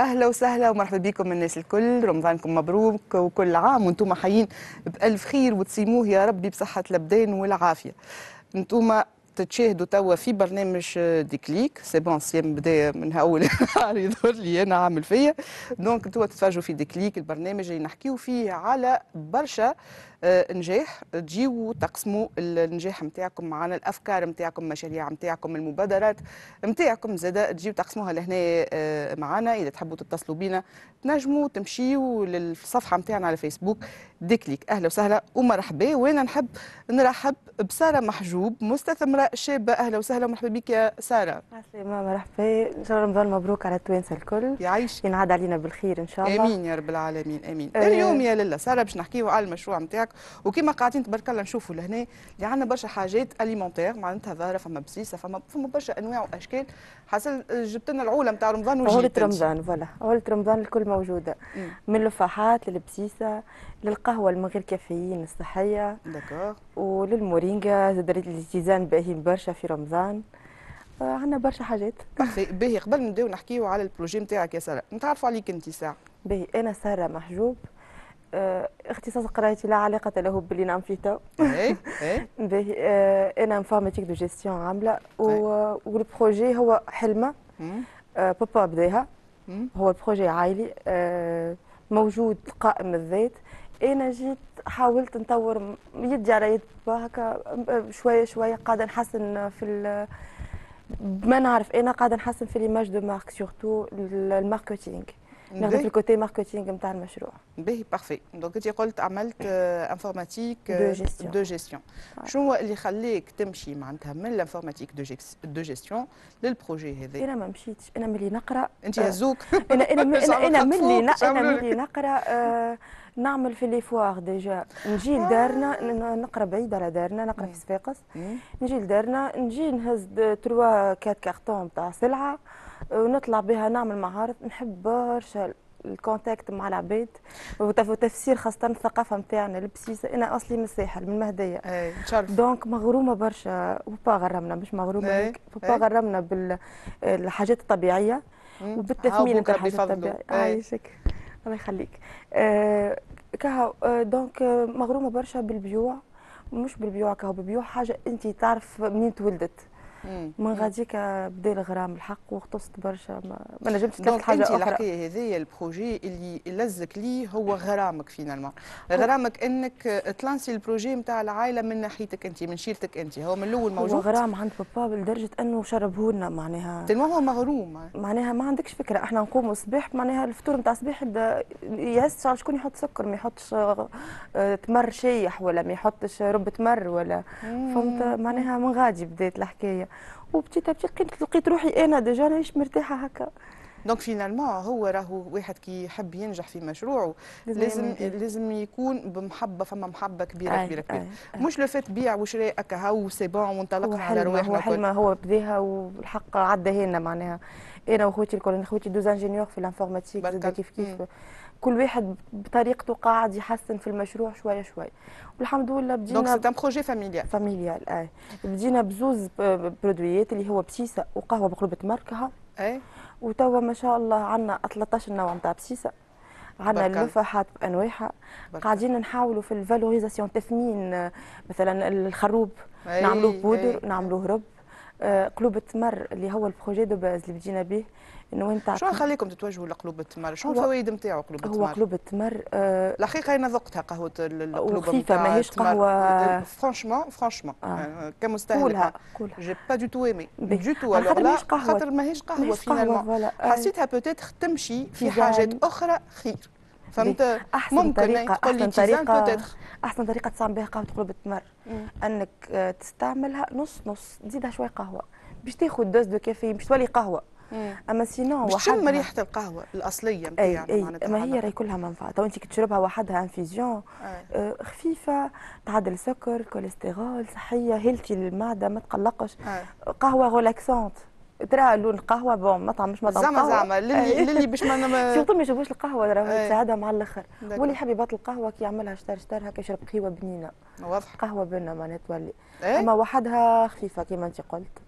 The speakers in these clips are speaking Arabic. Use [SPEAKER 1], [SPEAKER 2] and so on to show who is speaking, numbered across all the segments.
[SPEAKER 1] اهلا وسهلا ومرحبا بكم الناس الكل رمضانكم مبروك وكل عام وانتم حيين بالف خير وتسيموه يا ربي بصحه الابدان والعافيه انتم تتشاهدوا توا في برنامج ديكليك سي بون سيام بدا من اول نهار يدور لي انا عامل فيا دونك انتوا تتفرجوا في ديكليك البرنامج اللي نحكيو فيه على برشا آه، نجاح تجيو تقسموا النجاح نتاعكم معنا الافكار نتاعكم المشاريع نتاعكم المبادرات نتاعكم زاد تجيو تقسموها لهنا آه، معنا اذا تحبوا تتصلوا بينا تنجموا تمشيوا للصفحه نتاعنا على فيسبوك ديكليك اهلا وسهلا ومرحبا وانا نحب
[SPEAKER 2] نرحب بساره محجوب مستثمره شابه اهلا وسهلا ومرحبا بك يا ساره عسلامه مرحبا ان شاء الله رمضان مبروك على التوانسه الكل يعيش ينعاد علينا بالخير ان شاء الله امين يا
[SPEAKER 1] رب العالمين امين اليوم يا لله ساره باش نحكيو على المشروع نتاعك وكما قاعدين تبارك الله نشوفوا لهنا اللي عندنا برشا حاجات اليمونتير معناتها ظاهره فما بسيسه فما فما برشا انواع واشكال حسن جبت لنا العولة نتاع رمضان وجبت عولة رمضان
[SPEAKER 2] فوالا عولة رمضان الكل موجوده مم. من الفاحات للبسيسه للقهوه من غير كافيين الصحيه داكوغ وللمورينجا زاد الاتزان باهي برشا في رمضان آه، عندنا برشا حاجات باهي قبل نبداو نحكيو على البروجي نتاعك يا ساره نتعرفوا عليك انت ساعه باهي انا ساره محجوب آه، اختصاص قرايتي لا علاقة له باللي نعم فيه تو. ايه ايه. باهي انا انفورماتيك دو جيستيون عاملة والبروجي طيب. هو حلمة آه، بابا بداها هو بروجي عائلي آه، موجود قائم الذات انا جيت حاولت نطور يدي على يد بابا هكا شويه شويه قاعده نحسن في ما نعرف انا قاعده نحسن في ليماج دو مارك سيرتو الماركتينغ ناخذ في الكوتي ماركتينغ نتاع المشروع
[SPEAKER 1] باهي بارفي دونك انت قلت عملت انفورماتيك دو جيستيون شنو هو اللي خليك تمشي معناتها من الانفورماتيك دو جيستيون للبروجي هذا
[SPEAKER 2] انا ما مشيتش انا ملي نقرا انت هزوك انا انا انا ملي انا ملي نقرا نعمل في لي فوار ديجا نجي لدارنا نقرا بعيد على دارنا نقرا في صفاقس نجي لدارنا نجي نهز تروا كات كارتون تاع سلعه ونطلع بها نعمل معارض نحب برشا الكونتاكت مع العباد وتفسير خاصه الثقافه نتاعنا البسيسه انا اصلي من الساحل من المهديه دونك مغرومه برشا وبا غرمنا مش مغرومه وبا غرمنا بالحاجات الطبيعيه وبالتثمين نتاع الحاجات الطبيعيه عايشك الله يخليك آه كها آه، دونك آه، مغرومه برشا بالبيوع مش بالبيوع كهو بالبيوع حاجه انت تعرف منين تولدت من غاديك بدا الغرام الحق وغطست برشا ما نجمتش تلقى حاجه اخرى الحكايه
[SPEAKER 1] هذه البروجي اللي لزك ليه هو أه. غرامك فينالمون أه. غرامك انك تلانسي البروجي نتاع العائله من ناحيتك انت من شيرتك انت هو من الاول موجود هو غرام
[SPEAKER 2] عند بابا لدرجه انه شربه لنا معناها تلما هو مغروم معناها ما عندكش فكره احنا نقوموا الصباح معناها الفطور نتاع الصباح ياس شكون يحط سكر ما يحطش آه، تمر شيح ولا ما يحطش رب تمر ولا فهمت معناها من غادي بدات الحكايه وبتي تبتي كنت لقيت روحي انا ديجا نعيش مرتاحه هكا دونك فينالمون هو راهو واحد كي يحب ينجح في
[SPEAKER 1] مشروعه لازم لازم يكون بمحبه فما محبه كبيره أي كبيره كبيره أي مش لو فات
[SPEAKER 2] بيع وشراء هكا هو سي بون وانطلقنا على رواحنا هو حلمه هو بداها والحق عدى لنا معناها انا وخوتي الكل انا خوتي دوز انجينيور في الانفورماتيك كيف كيف كل واحد بطريقته قاعد يحسن في المشروع شويه شويه والحمد لله بدينا دونك سي ان بروجي فاميليال فاميليال اي بدينا بزوز برودويات اللي هو بسيسه وقهوه بقلوبه مركها اي وتوا ما شاء الله عندنا 13 نوع نتاع بسيسه عندنا اللفحات بانواعها قاعدين نحاولوا في الفالوريزاسيون تثمين آه، مثلا الخروب إيه، نعملوه بودر إيه. نعملوه رب قلوب آه، التمر اللي هو البروجي دو باز اللي بدينا به انه انت شو
[SPEAKER 1] خليكم تتوجهوا لقلوب التمر شو الفوائد نتاعو قلوب التمر هو قلوب التمر آه الحقيقه انا ذقتها قهوه القلوب وخفيفه ماهيش قهوه
[SPEAKER 2] فرانشمون
[SPEAKER 1] فرانشمون آه. كمستهلك كلها كلها جي با دو تو ايمي دو تو على خاطر ماهيش قهوه فينالمون آه. حسيتها
[SPEAKER 2] بوتيتر تمشي في حاجات يعني اخرى خير فهمت احسن ممكن طريقه احسن طريقه احسن طريقه تصنع بها قهوه قلوب التمر انك آه، تستعملها نص نص تزيدها شويه قهوه باش تاخذ دوز دو كافيين باش تولي قهوه إيه. اما سينو وحدها مش ريحه
[SPEAKER 1] القهوه الاصليه أي يعني
[SPEAKER 2] أي ما هي راهي كلها منفعه تو انت كي تشربها وحدها انفيزيون آه، خفيفه تعدل السكر الكوليسترول صحيه هيلتي للمعده ما تقلقش أي. قهوه غولاكسونت ترى لون القهوه بون مطعم مش مطعم زعما زعما للي إيه. للي باش ما نم... سيرتو ما يجيبوش القهوه راه تساعدهم إيه. على الاخر واللي يحب يبطل القهوه كي يعملها شتار شتار هكا يشرب قهوه بنينه واضح قهوه بنينه معناها تولي اما وحدها خفيفه كما انت قلت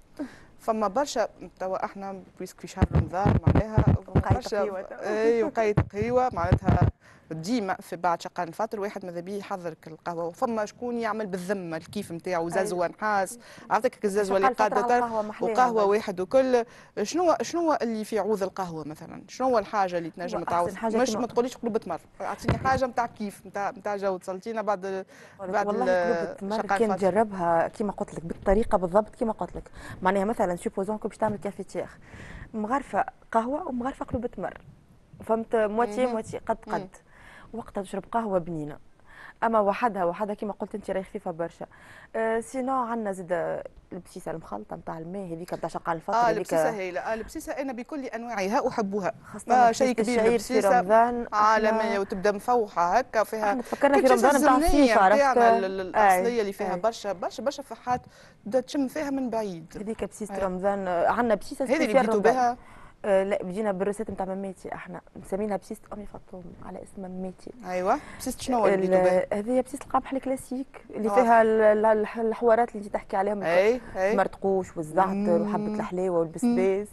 [SPEAKER 1] فما برشا توا احنا بويسك في شهر رمضان معناها برشا اي وقايه قهيوه معناتها ديما في بعد شقان الفطر واحد ماذا بيه يحضرك القهوه وفما شكون يعمل بالذمه الكيف نتاعو زازوه أيوة. نحاس عرفتك الزازوه اللي قاده وقهوه واحد وكل شنو شنو اللي في عوض القهوه مثلا شنو هو الحاجه اللي تنجم تعوض مش ما تقوليش قلوب تمر اعطيني حاجه نتاع كيف نتاع نتاع جو تسلطينا بعد بعد والله قلوب تمر كان
[SPEAKER 2] جربها كيما قلت لك بالطريقه بالضبط كيما قلت لك معناها مثلا سوبوزون كنت باش تعمل كافيتيغ مغرفه قهوه ومغرفه قلوب تمر فهمت موتي موتي قد قد مم. وقتها تشرب قهوه بنينه اما وحدها وحدها كما قلت انت راهي خفيفه برشا أه سينو عندنا زاد البسيسه المخلطه نتاع الماء هذيك نتاع شقال الفطر اه البسيسه هايله آه البسيسه انا بكل انواعها احبها خاصه آه، شيء كبير البسيسه في رمضان عالميه
[SPEAKER 1] وتبدا مفوحه هكا فيها تفكرنا في رمضان نتاع الصيف عرفت الاصليه اللي فيها برشا
[SPEAKER 2] برشا برشا فحات تبدا تشم فيها من بعيد هذيك بسيسه آه. رمضان عندنا بسيسه هذه اللي بديتو بها آه، لا بدينا بالريسيت نتاع مماتي احنا مسمينها بسيست امي فاطوم على اسم مماتي ايوه بسيست شنو اللي هذه بسيست القمح الكلاسيك اللي آه. فيها الحوارات اللي انت تحكي عليهم مرتقوش والزعتر وحبه الحلاوه والبسباس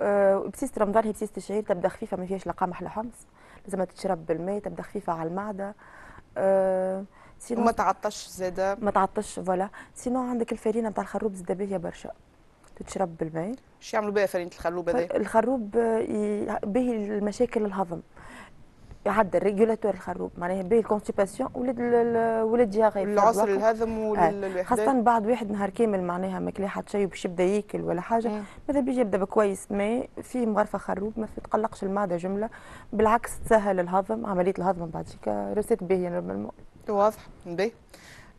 [SPEAKER 2] آه بسيست رمضان هي بسيست الشعير تبدا خفيفه ما فيهاش لا قمح لا حمص لازم تشرب بالماء تبدا خفيفه على المعده آه وما تعطش زاده ما تعطش فوالا سينو عندك الفرينه نتاع الخروب زاده باهيه برشا تتشرب بالماء شو يعملوا
[SPEAKER 1] بها فرينه الخروب هذا طيب،
[SPEAKER 2] الخروب آه، به المشاكل الهضم يعدل الريجولاتور الخروب معناها به الكونستيباسيون ولد ولد جاغي العسر الهضم
[SPEAKER 1] والوحدات آه، خاصه
[SPEAKER 2] بعد واحد نهار كامل معناها ماكله حتى شيء باش يبدا ياكل ولا حاجه ماذا بيجي يبدا بكويس ما فيه مغرفه خروب ما تقلقش المعده جمله بالعكس تسهل الهضم عمليه الهضم بعد شيك روسيت باهيه نورمالمون واضح باهي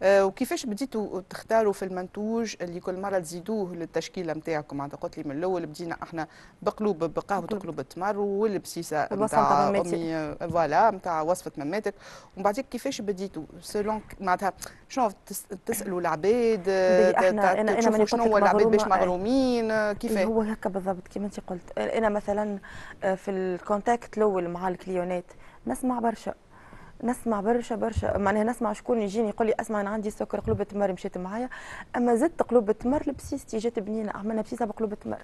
[SPEAKER 2] آه، وكيفاش
[SPEAKER 1] بديتوا تختاروا في المنتوج اللي كل مره تزيدوه للتشكيله نتاعكم معناتها قلت لي من الاول بدينا احنا بقلوب بقهوه قلوب التمر والبسيسه نتاع امي آه، فوالا نتاع وصفه مماتك ومن بعد كيفاش بديتوا سلون معناتها شنو
[SPEAKER 2] تسالوا العباد آه، تشوفوا شنو هو العباد باش مغرومين كيفاش هو هكا بالضبط كما انت قلت انا مثلا في الكونتاكت الاول مع الكليونات نسمع برشا نسمع برشا برشا معناها نسمع شكون يجيني يقول لي اسمع انا عندي سكر قلوب تمر مشيت معايا اما زدت قلوب تمر لبسيستي جات بنينه عملنا بسيسه بقلوب تمر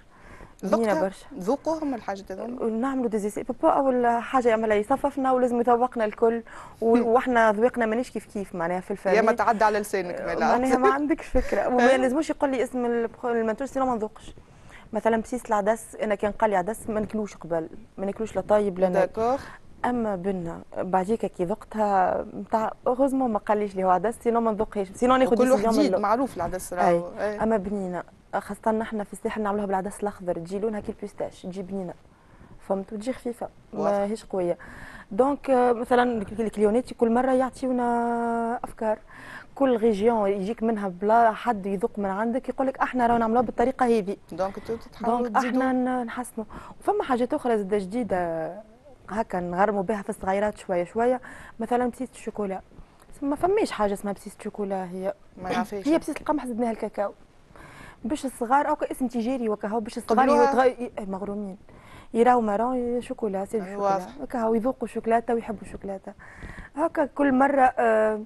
[SPEAKER 2] بنينه برشا ذوقوهم الحاجات هذوما نعملوا ديزيسي بابا اول حاجه يعملها يصففنا ولازم يذوقنا الكل واحنا ذوقنا مانيش كيف كيف معناها في الفريق يا ما تعدى
[SPEAKER 1] على لسانك معناها ما
[SPEAKER 2] عندكش فكره وما إيه. لازموش يقول لي اسم المنتوج سينو ما نذوقش مثلا بسيس العدس انا كان قال لي عدس ما ناكلوش قبل ما ناكلوش لا طايب لا اما بنا بعديك كي ذقتها نتاع غزمه ما قاليش لي هو عدس سينو ما نذوقهاش سينو ناخذ كل واحد معروف العدس راهو أي. اما بنينه خاصه نحن في الساحل نعملوها بالعدس الاخضر تجي لونها كي البيستاش تجي بنينه فهمت وتجي خفيفه ماهيش قويه دونك euh, مثلا الكليونات كل مره يعطيونا افكار كل ريجيون يجيك منها بلا حد يذوق من عندك يقول لك احنا راهو نعملوها بالطريقه هذه دونك تحاولوا دونك احنا نحسنوا وفما حاجات اخرى زاده جديده هكا نغرموا بها في الصغيرات شويه شويه مثلا بسيس الشوكولا ما فماش حاجه اسمها بسيس شوكولا هي ما نعرفيش هي بسيس القمح زدناها الكاكاو باش الصغار او اسم تجاري وكهو باش الصغار إيه، مغرومين يراو مارون شوكولا سي أيوة. الشوكولا هكا يذوقوا شوكولاته ويحبوا الشوكولاته هكا كل مره آه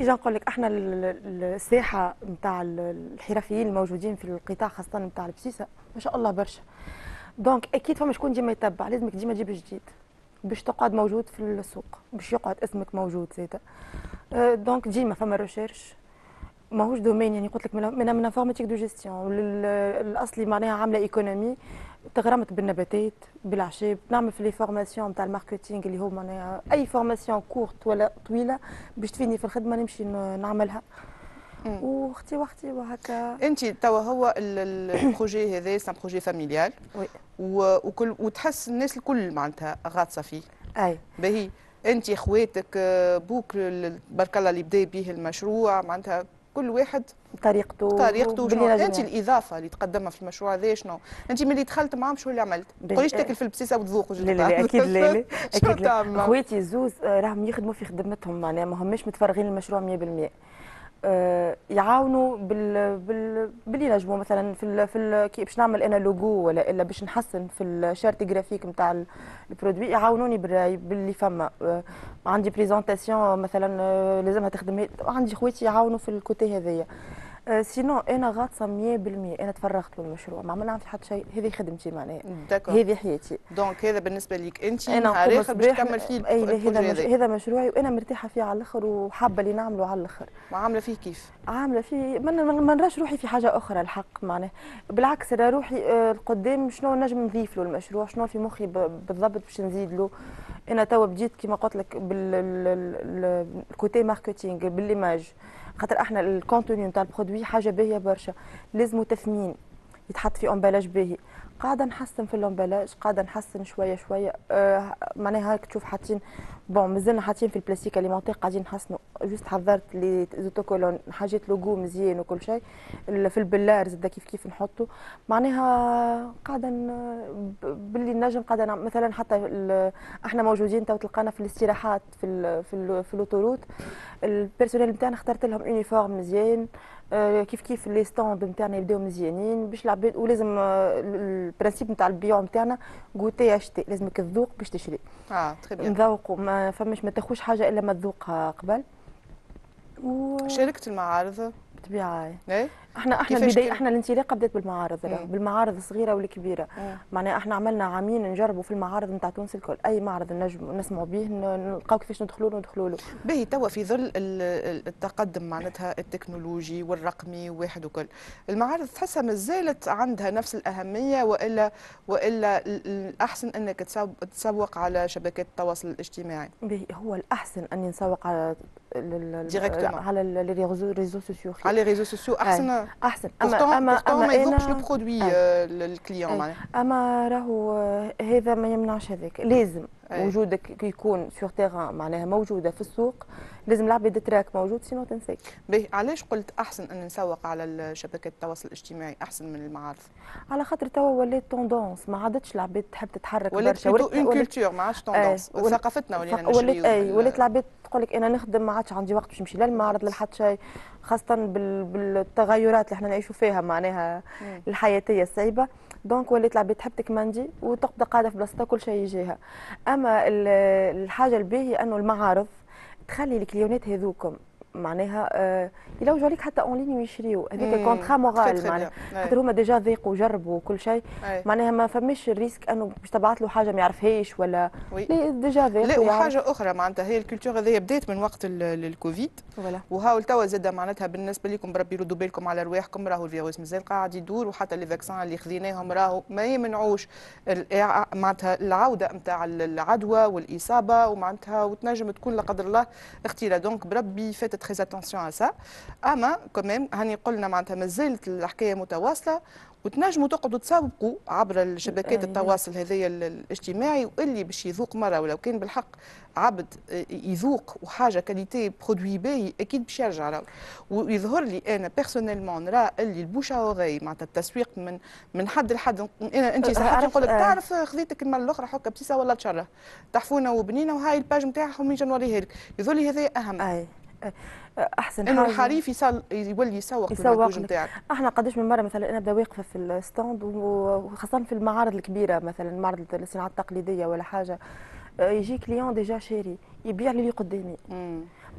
[SPEAKER 2] اجا نقول لك احنا الساحه نتاع الحرفيين الموجودين في القطاع خاصه نتاع البسيسه ما شاء الله برشا دونك اكيد فما شكون ديما يتبع لازمك ديما تجيب جديد باش تقعد موجود في السوق باش يقعد اسمك موجود زيدا أه، دونك ديما فما ريشيرش ماهوش دومين يعني قلت لك من من انفورماتيك دو جيستيون الاصلي معناها عامله ايكونومي تغرمت بالنباتات بالعشاب نعمل في لي فورماسيون نتاع الماركتينغ اللي هو معناها اي فورماسيون كورت ولا طويله باش تفيدني في الخدمه نمشي نعملها واختي واختي وهكا
[SPEAKER 1] انت توا هو البروجي هذا سان بروجي فاميليال وكل وتحس الناس الكل معناتها غاطسه فيه اي باهي انت خواتك آه، بوك بارك الله اللي بدا به المشروع معناتها كل واحد طريقته طريقته شنو انت الاضافه اللي تقدمها في المشروع هذا شنو انت ملي دخلت معاهم شنو اللي عملت؟ ما آه. تقوليش تاكل في
[SPEAKER 2] البسيسه وتذوق لا لا اكيد لا لا اكيد خواتي الزوز آه، راهم يخدموا في خدمتهم معناها ما هماش متفرغين للمشروع 100% آه، يعاونوا بال بال باللي نجموا مثلا في ال في ال كي باش نعمل انا لوجو ولا الا باش نحسن في الشارت جرافيك نتاع البرودوي يعاونوني بالراي باللي فما آه، عندي بريزونتاسيون مثلا آه، لازمها تخدم عندي خواتي يعاونوا في الكوتي هذايا سينو آه، انا غاطسه 100% انا تفرغت للمشروع ما عملنا في حتى شيء هذه خدمتي معناها هذه
[SPEAKER 1] حياتي دونك هذا بالنسبه ليك انت انا باش تكمل فيه اي هذا مش... هذا
[SPEAKER 2] مشروعي وانا مرتاحه فيه على الاخر وحابه اللي نعمله على الاخر ما عامله فيه كيف عامله فيه ما من... نراش روحي في حاجه اخرى الحق معناها بالعكس انا روحي آه، القدام شنو نجم نضيف له المشروع شنو في مخي ب... بالضبط باش نزيد له انا توا بديت كيما قلت لك بالكوتي ماركتينغ بالليماج خاطر احنا الكونتوني نتاع البرودوي حاجه باهيه برشا لازمو تثمين يتحط في امبالاج باهي قاعده نحسن في اللومبلاج قاعده نحسن شويه شويه أه معناها هاك تشوف حاطين بون مازلنا حاطين في البلاستيك اليمونتير قاعدين نحسنوا جوست حضرت لي زوتوكولون حاجات لوجو مزيان وكل شيء في البلار زاد كيف كيف نحطه معناها قاعده باللي نجم قاعده نعم، مثلا حتى احنا موجودين تو تلقانا في الاستراحات في ال في, ال في الاوتوروت البيرسونيل نتاعنا اخترت لهم يونيفورم مزيان آه، كيف كيف لي ستوند نتاعنا يبداو مزيانين باش العباد ولازم البرانسيب آه، نتاع البيو نتاعنا غوتي اشتي لازمك تذوق باش تشري اه نذوقوا ما فماش ما تاخوش حاجه الا ما تذوقها قبل
[SPEAKER 1] و... شاركت المعارض
[SPEAKER 2] بطبيعه إيه؟ احنا احنا البدايه احنا الانطلاقه بدات بالمعارض إيه. بالمعارض الصغيره والكبيره إيه. معناها احنا عملنا عامين نجربوا في المعارض نتاع تونس الكل اي معرض نجم نسمعوا به نلقاو كيفاش ندخلوا له ندخلوا له باهي توا في ظل التقدم معناتها التكنولوجي
[SPEAKER 1] والرقمي واحد وكل المعارض تحسها مازالت عندها نفس الاهميه والا والا الاحسن انك تسوق على شبكات التواصل الاجتماعي
[SPEAKER 2] باهي هو الاحسن اني نسوق على على لي ريزو سوسيو على لي ريزو سوسيو إيه. احسن آه. احسن اما اما اما ما يذوقش
[SPEAKER 1] البرودوي للكليون معناها
[SPEAKER 2] اما راهو آه، هذا ما يمنعش هذاك لازم أي. وجودك يكون سور تيغان معناها موجوده في السوق لازم العباد تراك موجود سينو تنساك باهي علاش قلت
[SPEAKER 1] احسن ان نسوق على شبكات التواصل الاجتماعي احسن من المعارض
[SPEAKER 2] على خاطر توا ولات توندونس ما عادتش العباد تحب تتحرك برشا ولات اون كولتور
[SPEAKER 1] ما عادش توندونس إيه. ثقافتنا ولينا نشريو ولات
[SPEAKER 2] إيه. العباد تقول لك انا نخدم ما عادش عندي وقت باش نمشي للمعرض المعرض لحد شيء خاصه بالتغيرات اللي احنا نعيشوا فيها معناها الحياتيه الصعيبه دونك وليت العباد تحب تكمندي وتبقى قاعده في بلاصتها كل شيء يجيها اما الحاجه الباهيه انه المعارض تخلي الكليونات هذوكم معناها آه، يلوجوا عليك حتى اون لين يشريو هذيك كونترا مورال معناها خاطر هما ديجا ذاقوا وجربوا وكل شيء معناها ما فماش الريسك انه باش تبعث له حاجه ما يعرفهاش ولا لا ديجا ذاقوا لا وحاجه اخرى
[SPEAKER 1] معناتها هي الكولتور هذه بدات من وقت الكوفيد وهاو توا زاد معناتها بالنسبه لكم بربي ردوا بالكم على رواحكم راهو الفيروس مازال قاعد يدور وحتى لي فاكسان اللي خذيناهم راهو ما يمنعوش معناتها العوده نتاع العدوى والاصابه ومعناتها وتنجم تكون لا قدر الله اختيرا دونك بربي فاتت تري اتونسيون على سا اما كمان هاني قلنا معناتها مازالت الحكايه متواصله وتنجموا تقعدوا تسابقوا عبر الشبكات التواصل هذايا الاجتماعي واللي باش يذوق مره ولو كان بالحق عبد يذوق وحاجه كاليتي برودوي باهي اكيد باش يرجع راهو ويظهر لي انا بيرسونيلمون نرى اللي البوشا اوغي معناتها التسويق من من حد لحد انا انت صحيح نقول لك تعرف خذيتك المره الاخرى حكا بسيسه ولا تشره تحفونه وبنينه وهاي الباج نتاعهم
[SPEAKER 2] من نوريها لك يظهر لي هذا اهم أي. احسن انه الحريف يسال يولي يسوق يسوق نتاعك احنا قداش من مره مثلا انا بدا واقفه في الستاند وخاصه في المعارض الكبيره مثلا معرض الصناعه التقليديه ولا حاجه آه، يجي كليون ديجا شاري يبيع لي قدامي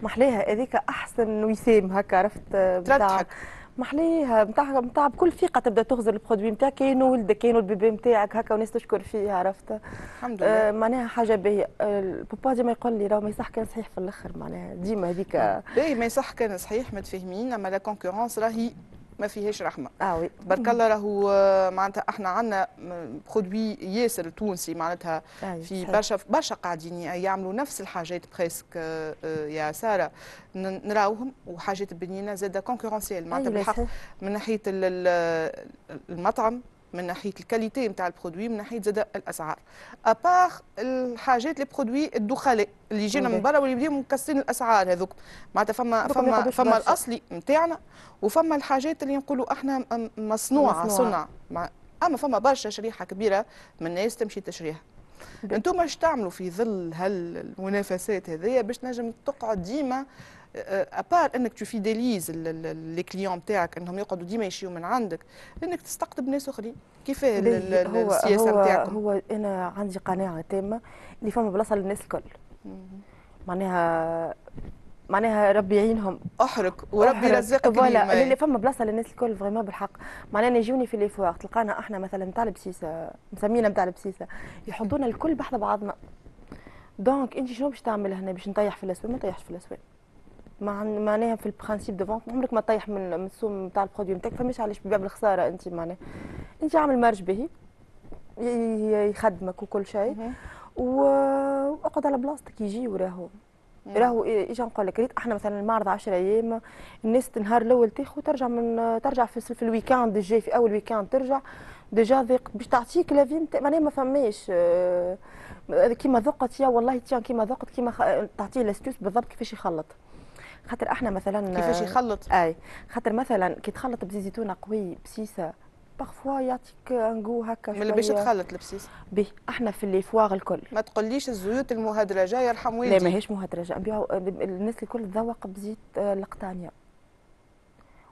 [SPEAKER 2] محلاها هذيك احسن وسام هكا عرفت آه، تضحك محليها نتاع نتاع بكل ثقه تبدا تغزر البرودوي نتاعك كاين ولدك كاين البيبي نتاعك هكا وناس تشكر فيه عرفت الحمد آه، لله آه معناها حاجه باهيه آه، البابا ديما يقول لي راه ما يصح كان صحيح في الاخر معناها ديما هذيك باهي ما يصح كان صحيح متفاهمين اما لا
[SPEAKER 1] كونكورونس راهي ما فيهاش رحمه آه وي. برك الله راهو معناتها احنا عندنا برودوي ياسر تونسي معناتها آه، في برشا برشا قاعدين يعملوا نفس الحاجات بريسك آه، يا ساره نراوهم وحاجات بنينه زاده كونكورونسيال معناتها أيوة، بالحق من ناحيه المطعم من ناحيه الكاليتي نتاع البرودوي من ناحيه زاد الاسعار ابار الحاجات لي برودوي الدخلاء اللي يجينا من برا واللي يبداو مكسرين الاسعار هذوك معناتها فما فما فما الاصلي نتاعنا وفما الحاجات اللي نقولوا احنا مصنوعه, صنع صنع اما فما برشا شريحه كبيره من الناس تمشي تشريها انتم اش تعملوا في ظل هالمنافسات هذيا باش نجم تقعد ديما ابار آه، انك تفيداليز لي كليون نتاعك انهم يقعدوا ديما يشيو من عندك انك تستقطب ناس اخرين كيف السياسه نتاعكم
[SPEAKER 2] هو, انا عندي قناعه تامه اللي فما بلاصه للناس الكل معناها معناها ربي يعينهم احرق وربي يرزقك فوالا اللي فما بلاصه للناس الكل فريمون بالحق معناها يجوني في ليفوار تلقانا احنا مثلا نتاع البسيسه مسمينا نتاع البسيسه يحطونا الكل بحذا بعضنا دونك انت شنو باش تعمل هنا باش نطيح في الاسواق ما نطيحش في الاسواق معناها في البرانسيب دو فونت عمرك ما تطيح من السوم نتاع البرودوي نتاعك فماش علاش بباب الخساره انت معناها انت عامل مارج به يخدمك وكل شيء واقعد على بلاصتك يجي وراهو راهو ايش نقول لك ريت احنا مثلا المعرض 10 ايام الناس النهار الاول تاخذ وترجع من ترجع في, في الويكاند الجاي في اول ويكاند ترجع ديجا ذيق باش تعطيك لافي معناها ما فماش آه، كيما ذقت يا والله تيان كيما ذقت كيما تعطيه لاستيوس بالضبط كيفاش يخلط خاطر احنا مثلا كيفاش يخلط آه، اي خاطر مثلا كي تخلط زيتونه قوي بسيسه بارفوا يعطيك جو هكا من اللي باش تخلط البسيس به احنا في لي فواغ الكل ما تقوليش الزيوت المهدرجه يرحم والدي لا ماهيش مهدرجه نبيعوا الناس الكل تذوق بزيت القطانيه آه،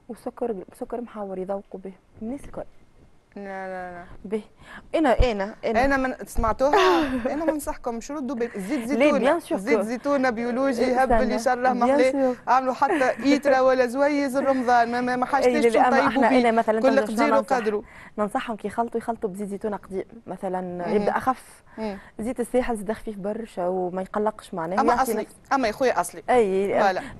[SPEAKER 2] وسكر سكر محاور يذوقوا به الناس الكل لا لا لا به انا انا انا انا من سمعتوها انا بنصحكم شردوا زيت زيتونه زيت زيتونه بيولوجي هب اللي شره محلي
[SPEAKER 1] اعملوا حتى ايترا ولا زويز رمضان ما ما حاجتش إيه، تطيبوا بيه كل قدير وقدروا
[SPEAKER 2] ننصحهم كي يخلطوا يخلطوا بزيت زيتونه قديم مثلا يبدا اخف زيت الساحل زاد خفيف برشا وما يقلقش معناها اما اصلي اما يا خويا اصلي اي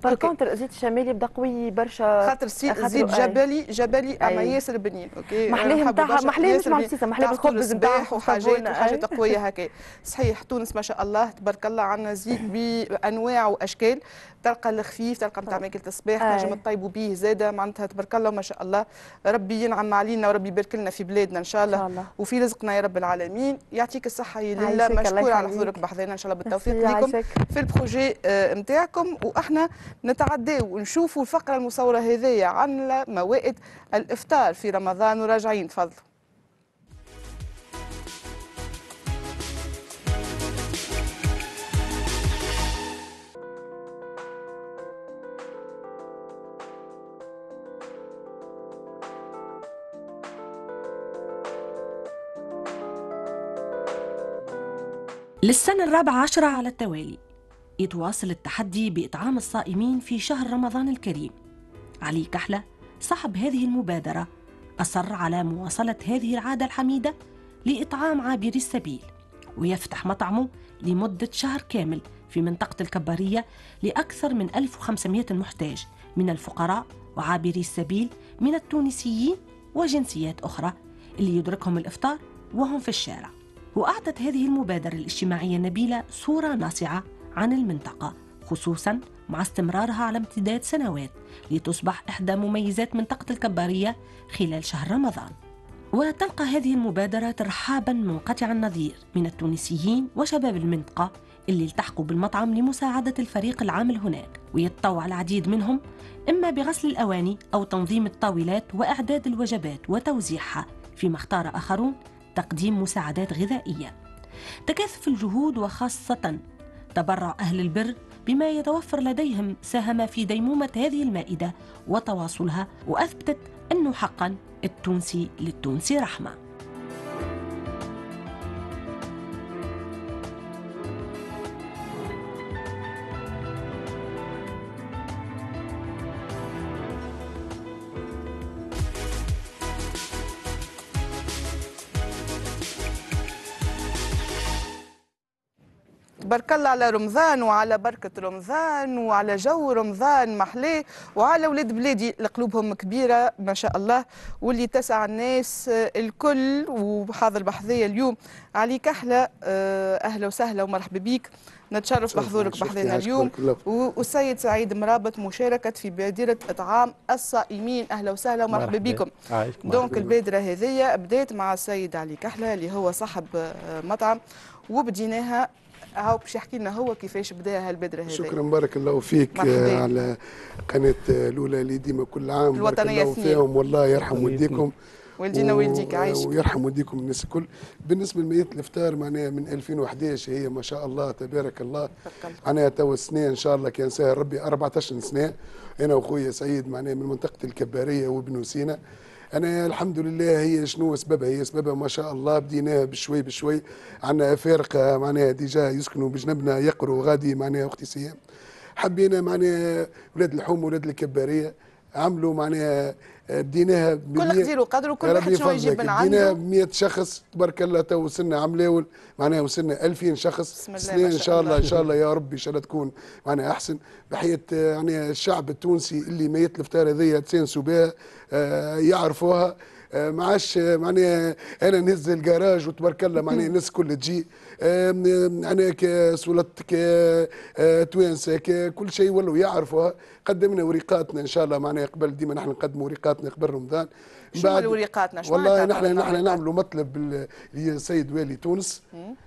[SPEAKER 2] بار كونتر زيت الشمال يبدا قوي برشا خاطر زيت جبلي جبلي اما ياسر
[SPEAKER 1] بنين اوكي محليهم بتاعها محليه مش مع سيسه محليه بالخبز بتاعها وحاجات وحاجات أيوة. قويه هكا صحيح تونس ما شاء الله تبارك الله عندنا زيت بانواع واشكال تلقى الخفيف تلقى نتاع ماكله الصباح نجم تطيبوا به زاده معناتها تبارك الله وما شاء الله ربي ينعم علينا وربي يبارك لنا في بلادنا ان شاء الله, وفي رزقنا يا رب العالمين يعطيك الصحه يا ليلى مشكور على حضورك بحذانا ان شاء الله بالتوفيق لكم في البروجي نتاعكم آه، واحنا نتعداو ونشوفوا الفقره المصوره هذيا عن موائد الافطار في رمضان وراجعين تفضل
[SPEAKER 3] للسنة الرابعة عشرة على التوالي يتواصل التحدي بإطعام الصائمين في شهر رمضان الكريم علي كحلة صاحب هذه المبادرة أصر على مواصلة هذه العادة الحميدة لإطعام عابري السبيل ويفتح مطعمه لمدة شهر كامل في منطقة الكبارية لأكثر من 1500 محتاج من الفقراء وعابري السبيل من التونسيين وجنسيات أخرى اللي يدركهم الإفطار وهم في الشارع وأعطت هذه المبادرة الاجتماعية النبيلة صورة ناصعة عن المنطقة خصوصا مع استمرارها على امتداد سنوات لتصبح إحدى مميزات منطقة الكبارية خلال شهر رمضان وتلقى هذه المبادرة ترحابا منقطع النظير من التونسيين وشباب المنطقة اللي التحقوا بالمطعم لمساعدة الفريق العامل هناك ويتطوع العديد منهم إما بغسل الأواني أو تنظيم الطاولات وإعداد الوجبات وتوزيعها فيما اختار آخرون تقديم مساعدات غذائية تكاثف الجهود وخاصة تبرع أهل البر بما يتوفر لديهم ساهم في ديمومة هذه المائدة وتواصلها وأثبتت أنه حقا التونسي للتونسي رحمه
[SPEAKER 1] تبارك الله على رمضان وعلى بركة رمضان وعلى جو رمضان محلي وعلى ولاد بلادي قلوبهم كبيرة ما شاء الله واللي تسع الناس آه، الكل وحاضر بحذية اليوم علي كحلة آه، أهلا وسهلا ومرحبا بيك نتشرف بحضورك بحضينا اليوم والسيد سعيد مرابط مشاركة في بادرة إطعام الصائمين أهلا وسهلا ومرحبا بكم دونك البادرة هذه بدات مع السيد علي كحلة اللي هو صاحب آه، مطعم وبديناها هاو باش يحكي لنا هو كيفاش بدا
[SPEAKER 4] هالبدره هذه شكرا بارك الله فيك آه، على قناه آه، الاولى اللي ديما كل عام الوطنيه فيهم والله يرحم والديكم والدينا والديك عايش آه، ويرحم والديكم الناس الكل بالنسبه لميت الافطار معناها من 2011 هي ما شاء الله تبارك الله معناها تو سنه ان شاء الله كان ساهل ربي 14 سنه انا وخويا سعيد معناها من منطقه الكباريه وابن سينا انا الحمد لله هي شنو سببها هي سببها ما شاء الله بديناها بشوي بشوي عندنا فارقه معناها ديجا يسكنوا بجنبنا يقروا غادي معناها اختي سيام حبينا معناها ولاد الحوم ولاد الكباريه عملوا معناها ديناها كل خزير وقدره كل واحد شنو يجيب من عنده ديناها ب 100 شخص تبارك الله تو وصلنا عملاول معناها وصلنا 2000 شخص بسم الله سنين ان شاء الله ان شاء الله يا ربي ان شاء الله تكون معناها احسن بحيث آه، يعني الشعب التونسي اللي ما يتلف هذيا تسانسوا آه، بها يعرفوها آه، ما عادش آه، معناها انا نهز الجراج وتبارك الله معناها الناس الكل تجي معناها يعني كسولتك آه، توانسه كل شيء ولو يعرفوها قدمنا وريقاتنا ان شاء الله معناها قبل ديما نحن نقدموا وريقاتنا قبل رمضان شنو وريقاتنا والله نحن نحن نعملوا مطلب للسيد والي تونس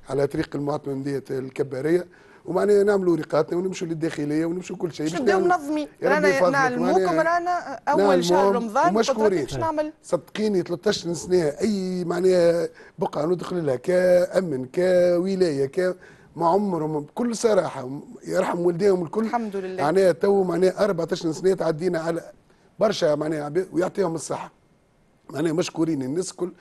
[SPEAKER 4] على طريق المعتمديه الكباريه ومعناها نعملوا رقاقتنا ونمشوا للداخليه ونمشوا كل شيء باش نبداو رانا نعلموكم رانا اول شهر رمضان ومشكورين نعمل صدقيني 13 سنه اي معناها بقعه ندخل لها كامن كولايه ك ما عمرهم بكل صراحه يرحم والديهم الكل الحمد لله معناها تو معناها 14 سنه تعدينا على برشا معناها ويعطيهم الصحه معناها مشكورين الناس الكل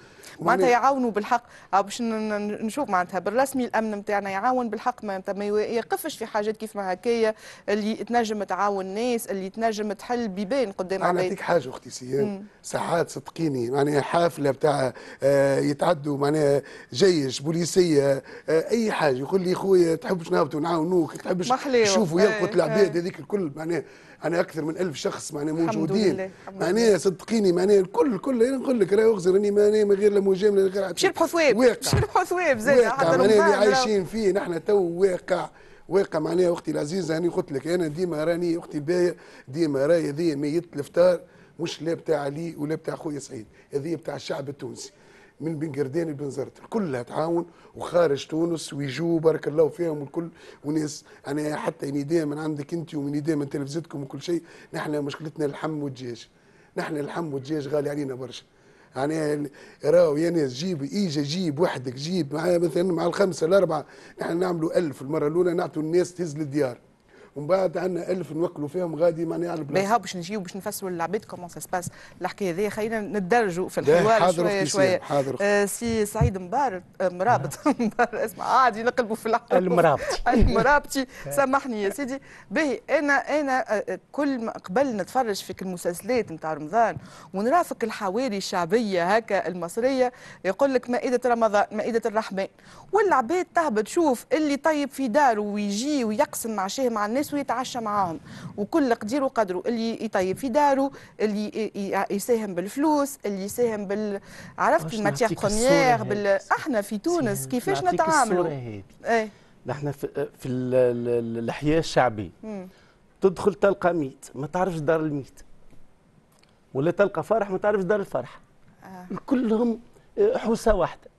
[SPEAKER 4] معناتها يعاونوا بالحق او آه،
[SPEAKER 1] باش نشوف معناتها بالرسمي الامن نتاعنا يعاون بالحق ما يقفش في حاجات كيف ما هكايا اللي تنجم تعاون ناس اللي تنجم تحل بيبان قدام عباد نعطيك حاجه
[SPEAKER 4] اختي سيان ساعات صدقيني معناها حافله بتاع آه يتعدوا معناها جيش بوليسيه آه اي حاجه يقول لي خويا تحبش نهبطوا نعاونوك تحبش تشوفوا يلقط إيه، إيه. العباد هذيك الكل معناها انا اكثر من ألف شخص معناها موجودين معناها صدقيني معناها الكل الكل نقول لك راه اغزر اني معنا من غير لا مجامله لا غير باش يربحوا ثواب باش يربحوا واقع اللي عايشين فيه نحن تو واقع واقع معناها اختي العزيزه راني قلت لك انا ديما راني اختي البايه ديما راهي هذه ميت الفطار مش لا بتاع علي ولا بتاع خويا سعيد هذه بتاع الشعب التونسي من بن قردين وبن زرت كلها تعاون وخارج تونس ويجوا بارك الله فيهم الكل وناس انا يعني حتى يديه يعني من عندك انت ومن يديه من تلفزتكم وكل شيء نحن مشكلتنا اللحم والدجاج نحن اللحم والدجاج غالي علينا برشا يعني راهو يا ناس جيب ايجا جيب وحدك جيب معايا مثلا مع الخمسه الاربعه نحن نعملوا ألف المره الاولى نعطوا الناس تهز للديار ومن بعد عندنا ألف نوكلوا فيهم غادي معناها على البلاصه باهي باش نجيو باش نفسروا للعباد كومون سا سباس
[SPEAKER 1] الحكايه هذه خلينا ندرجوا في إيه، الحوار شويه شويه حاضر آه سي سعيد مبارك آه، مرابط آه. اسمع عادي نقلبوا في الحوار المرابطي المرابطي سامحني يا سيدي باهي انا انا آه، كل ما قبل نتفرج فيك المسلسلات نتاع رمضان ونرافق الحواري الشعبيه هكا المصريه يقول لك مائده رمضان مائده الرحمن والعباد تهبط تشوف اللي طيب في داره ويجي ويقسم مع شيء مع الناس الناس ويتعشى معاهم وكل قدير وقدره اللي يطيب في داره اللي يساهم بالفلوس اللي يساهم بال عرفت الماتيير بروميير بال... احنا في
[SPEAKER 5] تونس كيفاش نتعامل ايه نحن في, في الحياه الشعبيه تدخل تلقى ميت ما تعرفش دار الميت ولا تلقى فرح ما تعرفش دار الفرح آه. كلهم آه، حوسه واحده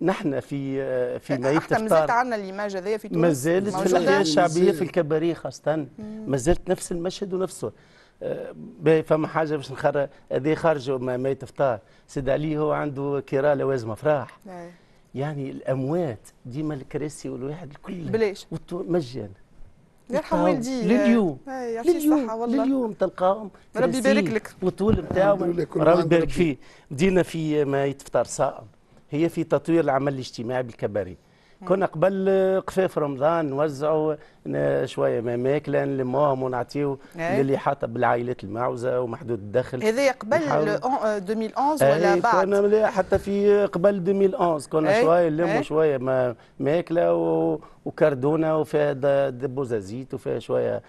[SPEAKER 5] نحن في آه، في ما حتى مازالت عندنا
[SPEAKER 1] الايماج هذايا في تونس مازالت في الحياه الشعبيه في
[SPEAKER 5] الكباريه خاصه مازالت نفس المشهد ونفسه باهي فما حاجه باش نخرج هذا خرج ما يتفتر سيد علي هو عنده كرا لوازم نعم. افراح يعني الاموات ديما الكراسي والواحد الكل بلاش مجان يرحم والدي لليوم آه، لليوم والله لليوم تلقاهم ربي يبارك لك والطول نتاعهم ربي يبارك فيه بدينا في ما يتفطر صائم هي في تطوير العمل الاجتماعي بالكباري كنا قبل قفاف رمضان نوزعوا شويه ماكله نلموهم ونعطيو إيه. للي حاطه بالعائلات المعوزه ومحدود الدخل هذا قبل
[SPEAKER 1] 2011 إيه، ولا بعد؟
[SPEAKER 5] اي حتى في قبل 2011 كنا إيه. شويه نلموا شويه ما ماكله وكردونه وفيها دبوزه زيت وفيها شويه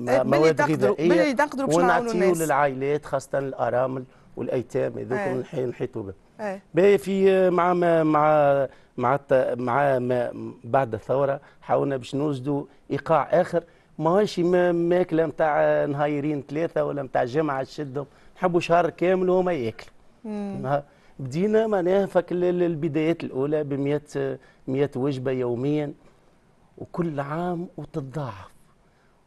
[SPEAKER 5] مواد غذائيه ونعطيو للعائلات خاصه الارامل والايتام هذوك إيه. نحيطوا به إيه. باهي في مع ما مع مع مع ما بعد الثوره حاولنا باش نوجدوا ايقاع اخر ماهوش ماكله نتاع نهايرين ثلاثه ولا نتاع جمعه تشدهم نحبوا شهر كامل وهما ياكلوا بدينا معناها فك البدايات الاولى ب 100 100 وجبه يوميا وكل عام وتتضاعف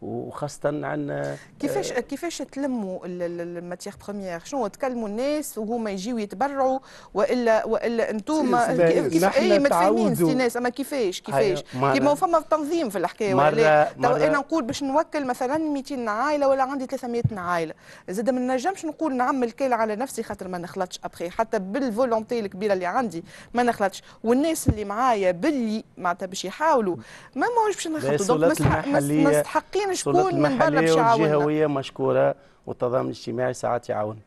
[SPEAKER 5] وخاصه عن كيفاش آه،
[SPEAKER 1] كيفاش تلموا الماتيغ بروميير شنو تكلموا الناس وهما يجيو يتبرعوا والا والا انتم إيه، كيف اي متفاهمين سي ناس اما كيفاش كيفاش كيما فما تنظيم في الحكايه مرة مرة انا نقول باش نوكل مثلا 200 عائله ولا عندي 300 عائله زاد ما نجمش نقول نعمل كيل على نفسي خاطر ما نخلطش ابخي حتى بالفولونتي الكبيره اللي عندي ما نخلطش والناس اللي معايا باللي معناتها باش يحاولوا ما ماهوش باش نخلطوا دونك نستحقين شكون من برا باش يعاون
[SPEAKER 5] مشكوره والتضامن الاجتماعي ساعات يعاون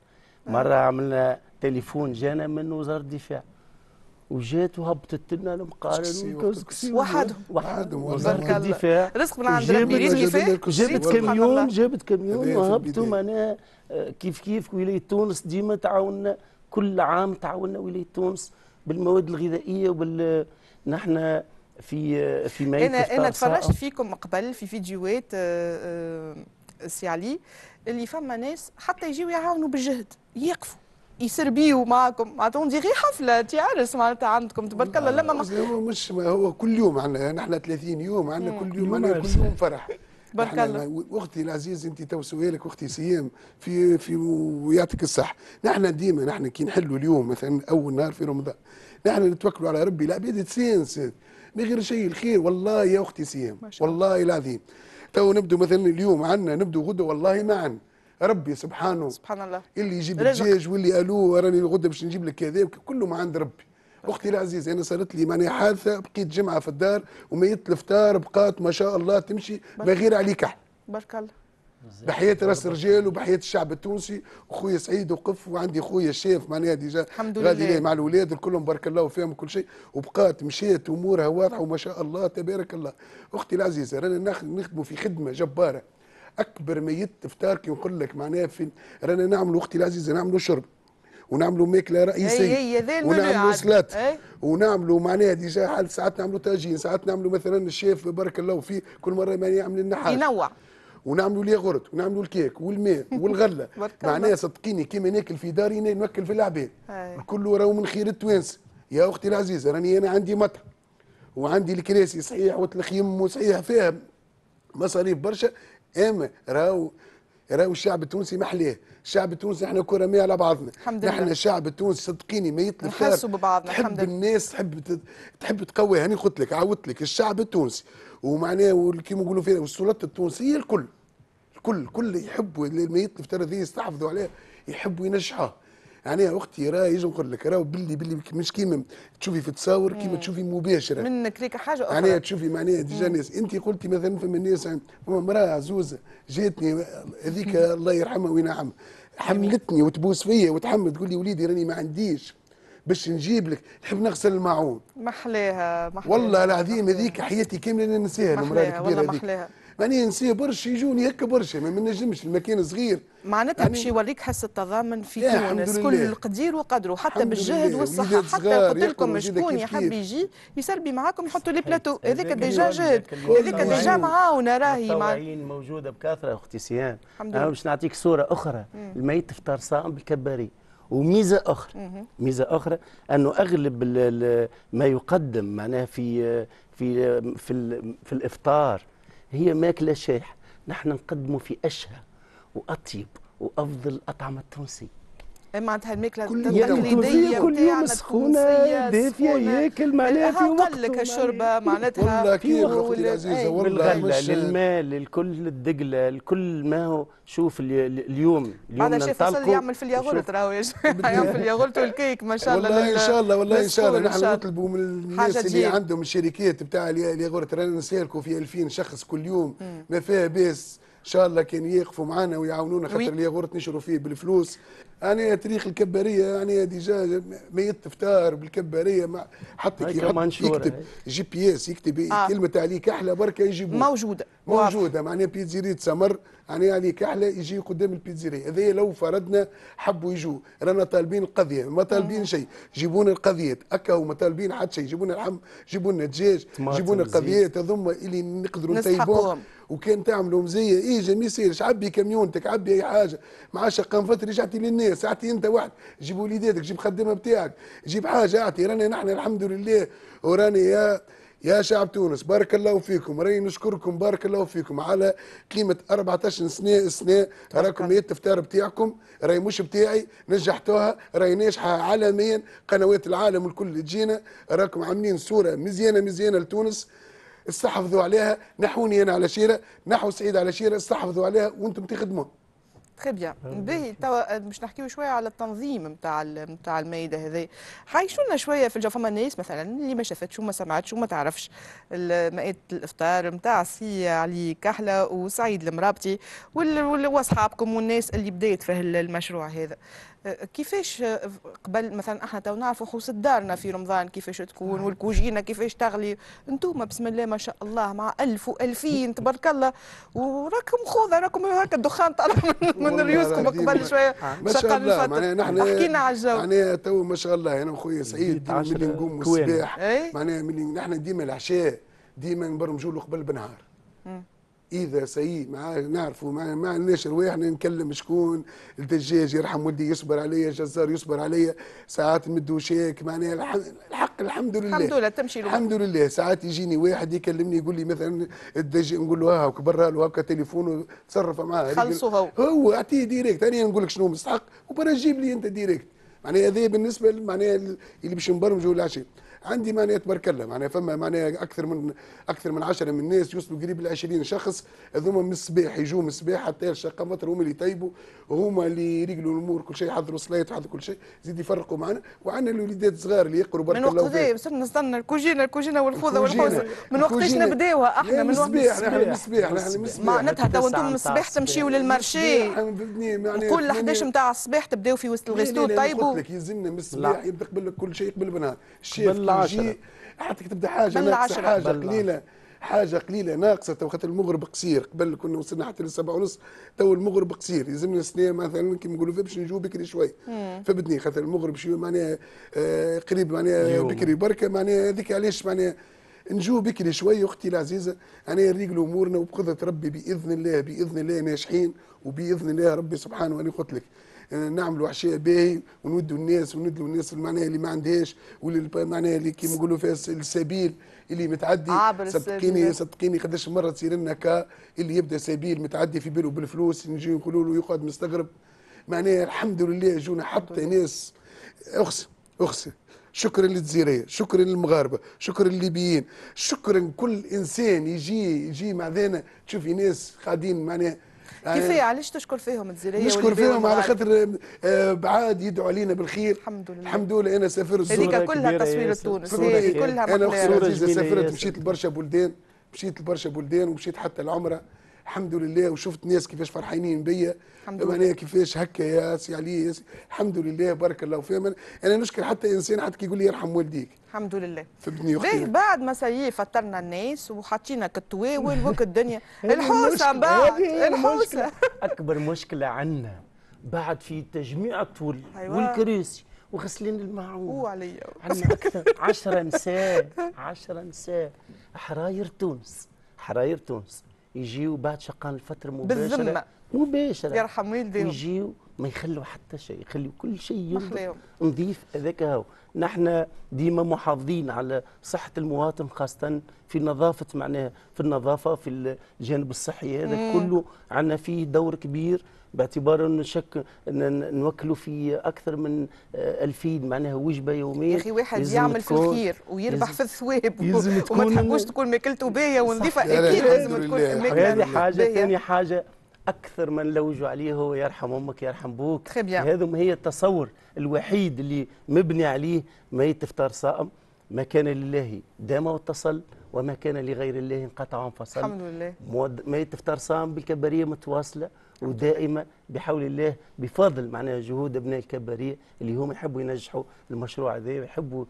[SPEAKER 5] آه. مره عملنا تليفون جانا من وزاره الدفاع وجات وهبطت لنا المقارن وحدهم
[SPEAKER 4] وحدهم وزاره الدفاع رزق من عند
[SPEAKER 5] ربي جابت, جابت كميون جابت كاميون وهبطوا معناها آه، كيف كيف ولايه تونس ديما تعاوننا كل عام تعاوننا ولايه تونس بالمواد الغذائيه وبال نحن في فيما ما انا انا تفرجت
[SPEAKER 1] فيكم قبل في فيديوهات آه، آه، سي علي اللي فما ناس حتى يجيو يعاونوا بالجهد يقفوا يسربيوا معكم معناتها اون غير حفله انت عرس معناتها عندكم تبارك
[SPEAKER 4] الله لما هو مش هو كل يوم عندنا نحن 30 يوم عندنا كل يوم عندنا كل يوم فرح تبارك الله اختي العزيز انت تو سؤالك واختي سيام في في ويعطيك الصح نحن ديما نحن كي نحلوا اليوم مثلا اول نهار في رمضان نحن نتوكلوا على ربي العباد سيد من غير شيء الخير والله يا اختي سيام والله العظيم تو نبدو مثلا اليوم عنا نبدو غدوه والله معا ربي سبحانه سبحان الله اللي يجيب الدجاج واللي قالوه راني غدا باش نجيب لك كذا كله ما عند ربي اختي العزيزه انا صارت لي معناها حادثه بقيت جمعه في الدار وميت الفطار بقات ما شاء الله تمشي ما غير عليك احد بارك الله بحياة راس الرجال وبحياة الشعب التونسي وخويا سعيد وقف وعندي خويا شاف معناها ديجا الحمد لله غادي مع الاولاد كلهم بارك الله فيهم كل شيء وبقات مشات امورها واضحه وما شاء الله تبارك الله اختي العزيزه رانا نخدموا في خدمه جباره اكبر ما يتفطار كي نقول لك معناها في رانا نعملوا اختي العزيزه نعملوا شرب ونعملوا ماكله رئيسيه هي هي ونعملوا سلات ونعملوا معناها ديجا ساعات نعملوا طاجين ساعات نعملوا مثلا الشيف بارك الله فيه كل مره ما يعمل النحاس ينوع ونعملوا ليه غرد ونعملوا الكيك والماء والغله معناها صدقيني كيما ناكل في داري ناكل في العباد الكل راهو من خير التوانسه يا اختي العزيزه راني انا عندي مطعم وعندي الكراسي صحيح والخيم صحيح فيها مصاريف برشا اما راهو راهو الشعب التونسي محليه الشعب التونسي احنا كرماء على بعضنا الحمد لله احنا الشعب التونسي صدقيني ما يطلب نحسوا ببعضنا تحب الناس تحب تحب تقوي هاني قلت لك عاودت لك الشعب التونسي ومعناه وكيما يقولوا فيها والسلطه التونسيه الكل الكل الكل يحبوا الميت الفتره ذي يستحفظوا عليه يحبوا ينجحوه يعني اختي راه يجي نقول لك راه باللي باللي مش كيما تشوفي في تصاور كيما إيه. تشوفي مباشره منك ليك حاجه اخرى يعني تشوفي معناها ديجا إيه. ناس انت قلتي مثلا فما ناس فما امراه عزوزه جاتني هذيك الله يرحمها وينعم حملتني وتبوس فيا وتحمل تقول لي وليدي راني ما عنديش باش نجيب لك نحب نغسل الماعون محلاها محلاها والله العظيم هذيك حياتي كامله انا ننساها المراه الكبيره هذيك محلاها معني نسيه برشا يجوني هكا برشا ما نجمش المكان صغير معناتها يعني باش يوريك حس التضامن في تونس كل قدير وقدره حتى بالجهد والصحه حتى قلت لكم شكون يحب
[SPEAKER 1] يجي يسربي معاكم يحطوا لي بلاتو هذاك ديجا جهد هذاك ديجا معاونه راهي التوعيين
[SPEAKER 5] موجوده بكثره اختي سيان انا باش نعطيك صوره اخرى الميت تفطر صائم بالكباري وميزه اخرى ميزه اخرى انه اغلب ما يقدم معناها في في في, في الافطار هي ماكله شاح نحن نقدمه في اشهى واطيب وافضل الاطعمه التونسيه
[SPEAKER 1] معناتها الماكله التقليديه كل يوم سخونه دافيه ياكل معناها في وقت لك الشوربه معناتها والله كيف اختي العزيزه
[SPEAKER 4] والله مش
[SPEAKER 5] للمال للكل الدقله لكل ما هو شوف اليوم اليوم هذا شيف فصل يعمل في الياغورت
[SPEAKER 1] راهو يعمل في الياغورت والكيك ما شاء الله والله ان شاء الله والله ان شاء الله نحن
[SPEAKER 5] نطلبوا من
[SPEAKER 4] الناس اللي عندهم الشركات بتاع الياغورت رانا نسالكوا في 2000 شخص كل يوم ما فيها باس ان شاء الله كان يقفوا معنا ويعاونونا خاطر الياغورت نشروا فيه بالفلوس انا يعني تاريخ الكباريه يعني انا ديجا ميت فطار بالكباريه مع حتى كي يكتب جي بي اس يكتب آه. كلمه عليك احلى بركه يجيبوها موجوده موجوده معناها بيتزيري سمر يعني عليك احلى يجي قدام البيتزيري هذا لو فرضنا حبوا يجوا رانا طالبين القضيه ما طالبين شيء جيبونا القضيات اكا وما طالبين حتى شيء جيبونا الحم جيبونا الدجاج جيبونا القضيات هذوما اللي نقدروا نطيبوهم وكان تعملوا مزيه ايه جميل يصير عبي كاميونتك عبي اي حاجه قام قنفطر رجعتي للناس الناس ساعتي انت واحد جيب وليداتك جيب خدامه بتاعك جيب حاجه اعطي رانا نحن الحمد لله وراني يا يا شعب تونس بارك الله فيكم راني نشكركم بارك الله فيكم على قيمه 14 سنه سنه راكم ميت التفتار بتاعكم راي مش بتاعي نجحتوها راي ناجحه عالميا قنوات العالم الكل تجينا راكم عاملين صوره مزيانه مزيانه لتونس استحفظوا عليها نحوني انا على شيره نحو سعيد على شيره استحفظوا عليها وانتم تخدموا
[SPEAKER 1] تري بيان باهي توا آه، باش نحكيو شويه على التنظيم نتاع نتاع المايده هذه حيشونا شويه في الجو فما ناس مثلا اللي ما شافتش وما سمعتش وما تعرفش مائده الافطار نتاع سي علي كحله وسعيد المرابطي واصحابكم والناس اللي بدات في المشروع هذا كيفاش قبل مثلا احنا تو نعرفوا حوسه دارنا في رمضان كيفاش تكون نعم. والكوجينه كيفاش تغلي انتم بسم الله ما شاء الله مع ألف وألفين تبارك الله وراكم خوذه راكم هكا الدخان طالع من, ريوسكم قبل شويه ما شاء الله نحن حكينا على
[SPEAKER 4] الجو معناها تو ما شاء الله انا وخويا سعيد ملي نقوم الصباح إيه؟ معناها ملي نحن ديما العشاء ديما نبرمجوا له قبل بنهار اذا سي ما نعرفوا ما عندناش روايح نكلم شكون الدجاج يرحم ولدي يصبر عليا جزار يصبر عليا ساعات مدو شيك معناها الحق الحمد لله الحمد لله تمشي لله الحمد لله ساعات يجيني واحد يكلمني يقول لي مثلا الدجاج نقول له ها برا له هكا تليفونه تصرف معاه خلصوا هو هو اعطيه ديريكت انا نقول لك شنو مستحق وبرا جيب لي انت ديريكت معناها هذا بالنسبه معناها اللي باش نبرمجوا العشيه عندي معناتها تبارك الله معناها فما معناها اكثر من اكثر من 10 من الناس يوصلوا قريب ل 20 شخص هذوما من الصباح يجوا من الصباح حتى الشقه مطر هما اللي يطيبوا هما اللي يرجلوا الامور كل شيء يحضروا صلاة يحضروا كل شيء زيد يفرقوا معنا وعندنا الوليدات صغار اللي يقروا برك الله من وقت صرنا نستنى
[SPEAKER 1] الكوجينه الكوجينه والخوذه والخوذه من وقتاش نبداوها احنا من وقت الصباح احنا من الصباح معناتها تو انتم من الصباح تمشيوا للمارشي
[SPEAKER 4] كل 11 نتاع الصباح تبداو في وسط الغيستو طيبوا لك يلزمنا من الصباح يبدا قبل كل شيء قبل بنهار الشيخ العشرة حتى تبدا حاجه ناقصه حاجه قليله حاجه قليله ناقصه تو خاطر المغرب قصير قبل كنا وصلنا حتى للسبعة ونص تو المغرب قصير يلزمنا السنه مثلا كيما نقولوا باش نجوا بكري شوي فبدني خاطر المغرب شويه معناها آه قريب معناها بكري بركه معناها هذيك علاش معناها نجو بكري شوي اختي العزيزه انا نريقلوا امورنا وبقدره ربي باذن الله باذن الله ناجحين وباذن الله ربي سبحانه وانا قلت لك آه، نعمل وحشيه باهي وندوا الناس وندلوا الناس معناها اللي ما عندهاش واللي معناها اللي كيما نقولوا فيها السبيل اللي متعدي عبر آه، صدقيني صدقيني قداش مره تصير لنا كا اللي يبدا سبيل متعدي في باله بالفلوس نجي نقولوا له يقعد مستغرب معناها الحمد لله جونا حتى ناس اقسم اقسم شكرا للجزيرية شكرا للمغاربة شكرا للليبيين شكرا كل إنسان يجي يجي مع ذانا تشوفي ناس قاعدين معناها يعني
[SPEAKER 1] علاش تشكر فيهم الزيريه نشكر فيهم على
[SPEAKER 4] خاطر بعاد آه، يدعوا علينا بالخير الحمد لله الحمد لله انا سافر سافرت هذيك كلها تصوير تونس هذيك كلها انا سافرت مشيت لبرشا بلدان مشيت لبرشا بلدان ومشيت حتى العمره الحمد لله وشفت ناس كيفاش فرحانين بيا الحمد لله كيفاش هكا يا سي علي الحمد لله بارك الله فيهم انا نشكر حتى انسان حتى كي يقول لي يرحم والديك الحمد لله فبني
[SPEAKER 1] بعد ما سي فطرنا الناس وحطينا كالتواول وك الدنيا الحوسه بعد الحوسه
[SPEAKER 5] اكبر مشكله عندنا بعد في تجميع الطول أيوة. والكراسي وغسلين الماعون هو عليا عندنا اكثر 10 نساء 10 نساء حراير تونس حراير تونس يجيو بعد شقان الفتر مباشره بالذمه مباشره يرحم والديهم يجيو ما يخلوا حتى شيء يخلوا كل شيء نظيف هذاك هو نحن ديما محافظين على صحه المواطن خاصه في نظافه معناها في النظافه في الجانب الصحي هذا كله عندنا فيه دور كبير باعتبار انه شك إن نوكله في اكثر من 2000 آه، معناها وجبه يوميه يا اخي واحد يعمل في الخير ويربح في
[SPEAKER 1] الثواب وما تحبوش تكون ماكلته باهيه ونظيفه اكيد لازم تكون هذه حاجه ثاني
[SPEAKER 5] حاجه اكثر من لوجوا عليه هو يرحم امك يرحم بوك هذا هي التصور الوحيد اللي مبني عليه ما تفطر صائم ما كان لله دام واتصل وما كان لغير الله انقطع وانفصل الحمد لله ما تفطر صائم بالكبريه متواصله ودائمه بحول الله بفضل معناها جهود ابناء الكباريه اللي هم يحبوا ينجحوا المشروع هذا يحبوا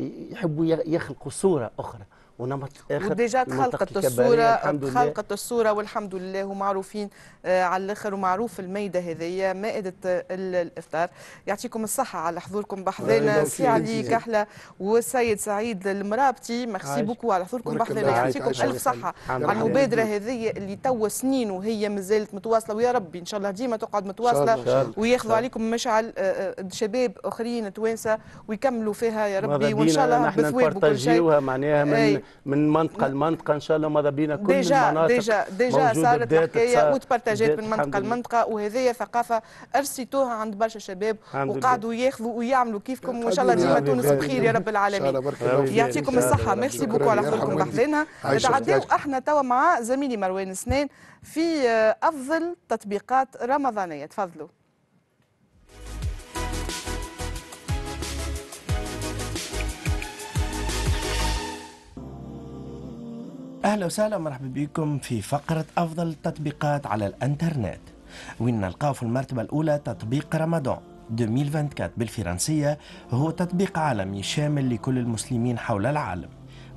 [SPEAKER 5] يحبوا يخلقوا صوره اخرى ونمط اخر وديجا تخلقت الصوره تخلقت
[SPEAKER 1] الصوره والحمد لله ومعروفين آه على الاخر ومعروف الميده هذيا مائده الافطار يعطيكم الصحه على حضوركم بحذانا سي علي كحله والسيد سعيد المرابطي ميرسي بوكو على حضوركم بحذانا يعطيكم الف صحه على المبادره هذيا اللي تو سنين وهي مازالت متواصله ويا ربي ان شاء الله ديما تقعد متواصله وياخذوا عليكم مشعل آه، آه، شباب اخرين توانسه ويكملوا فيها يا ربي وان شاء الله بثواب وكل شيء
[SPEAKER 5] معناها من من منطقه لمنطقه ان شاء الله ماذا بينا كل ديجا المناطق ديجا ديجا صارت الحكايه وتبارتاجات من منطقه
[SPEAKER 1] لمنطقه وهذه ثقافه ارسيتوها عند برشا شباب وقعدوا ياخذوا ويعملوا كيفكم وان شاء الله ديما تونس بخير يا رب العالمين يعطيكم الصحه ميرسي بوكو على خروجكم بحذانا نعم. نتعداو احنا توا مع زميلي مروان سنان في آه، افضل تطبيقات رمضانيه تفضلوا
[SPEAKER 6] أهلا وسهلا مرحبا بكم في فقرة أفضل التطبيقات على الأنترنت وين نلقاو في المرتبة الأولى تطبيق رمضان 2024 بالفرنسية هو تطبيق عالمي شامل لكل المسلمين حول العالم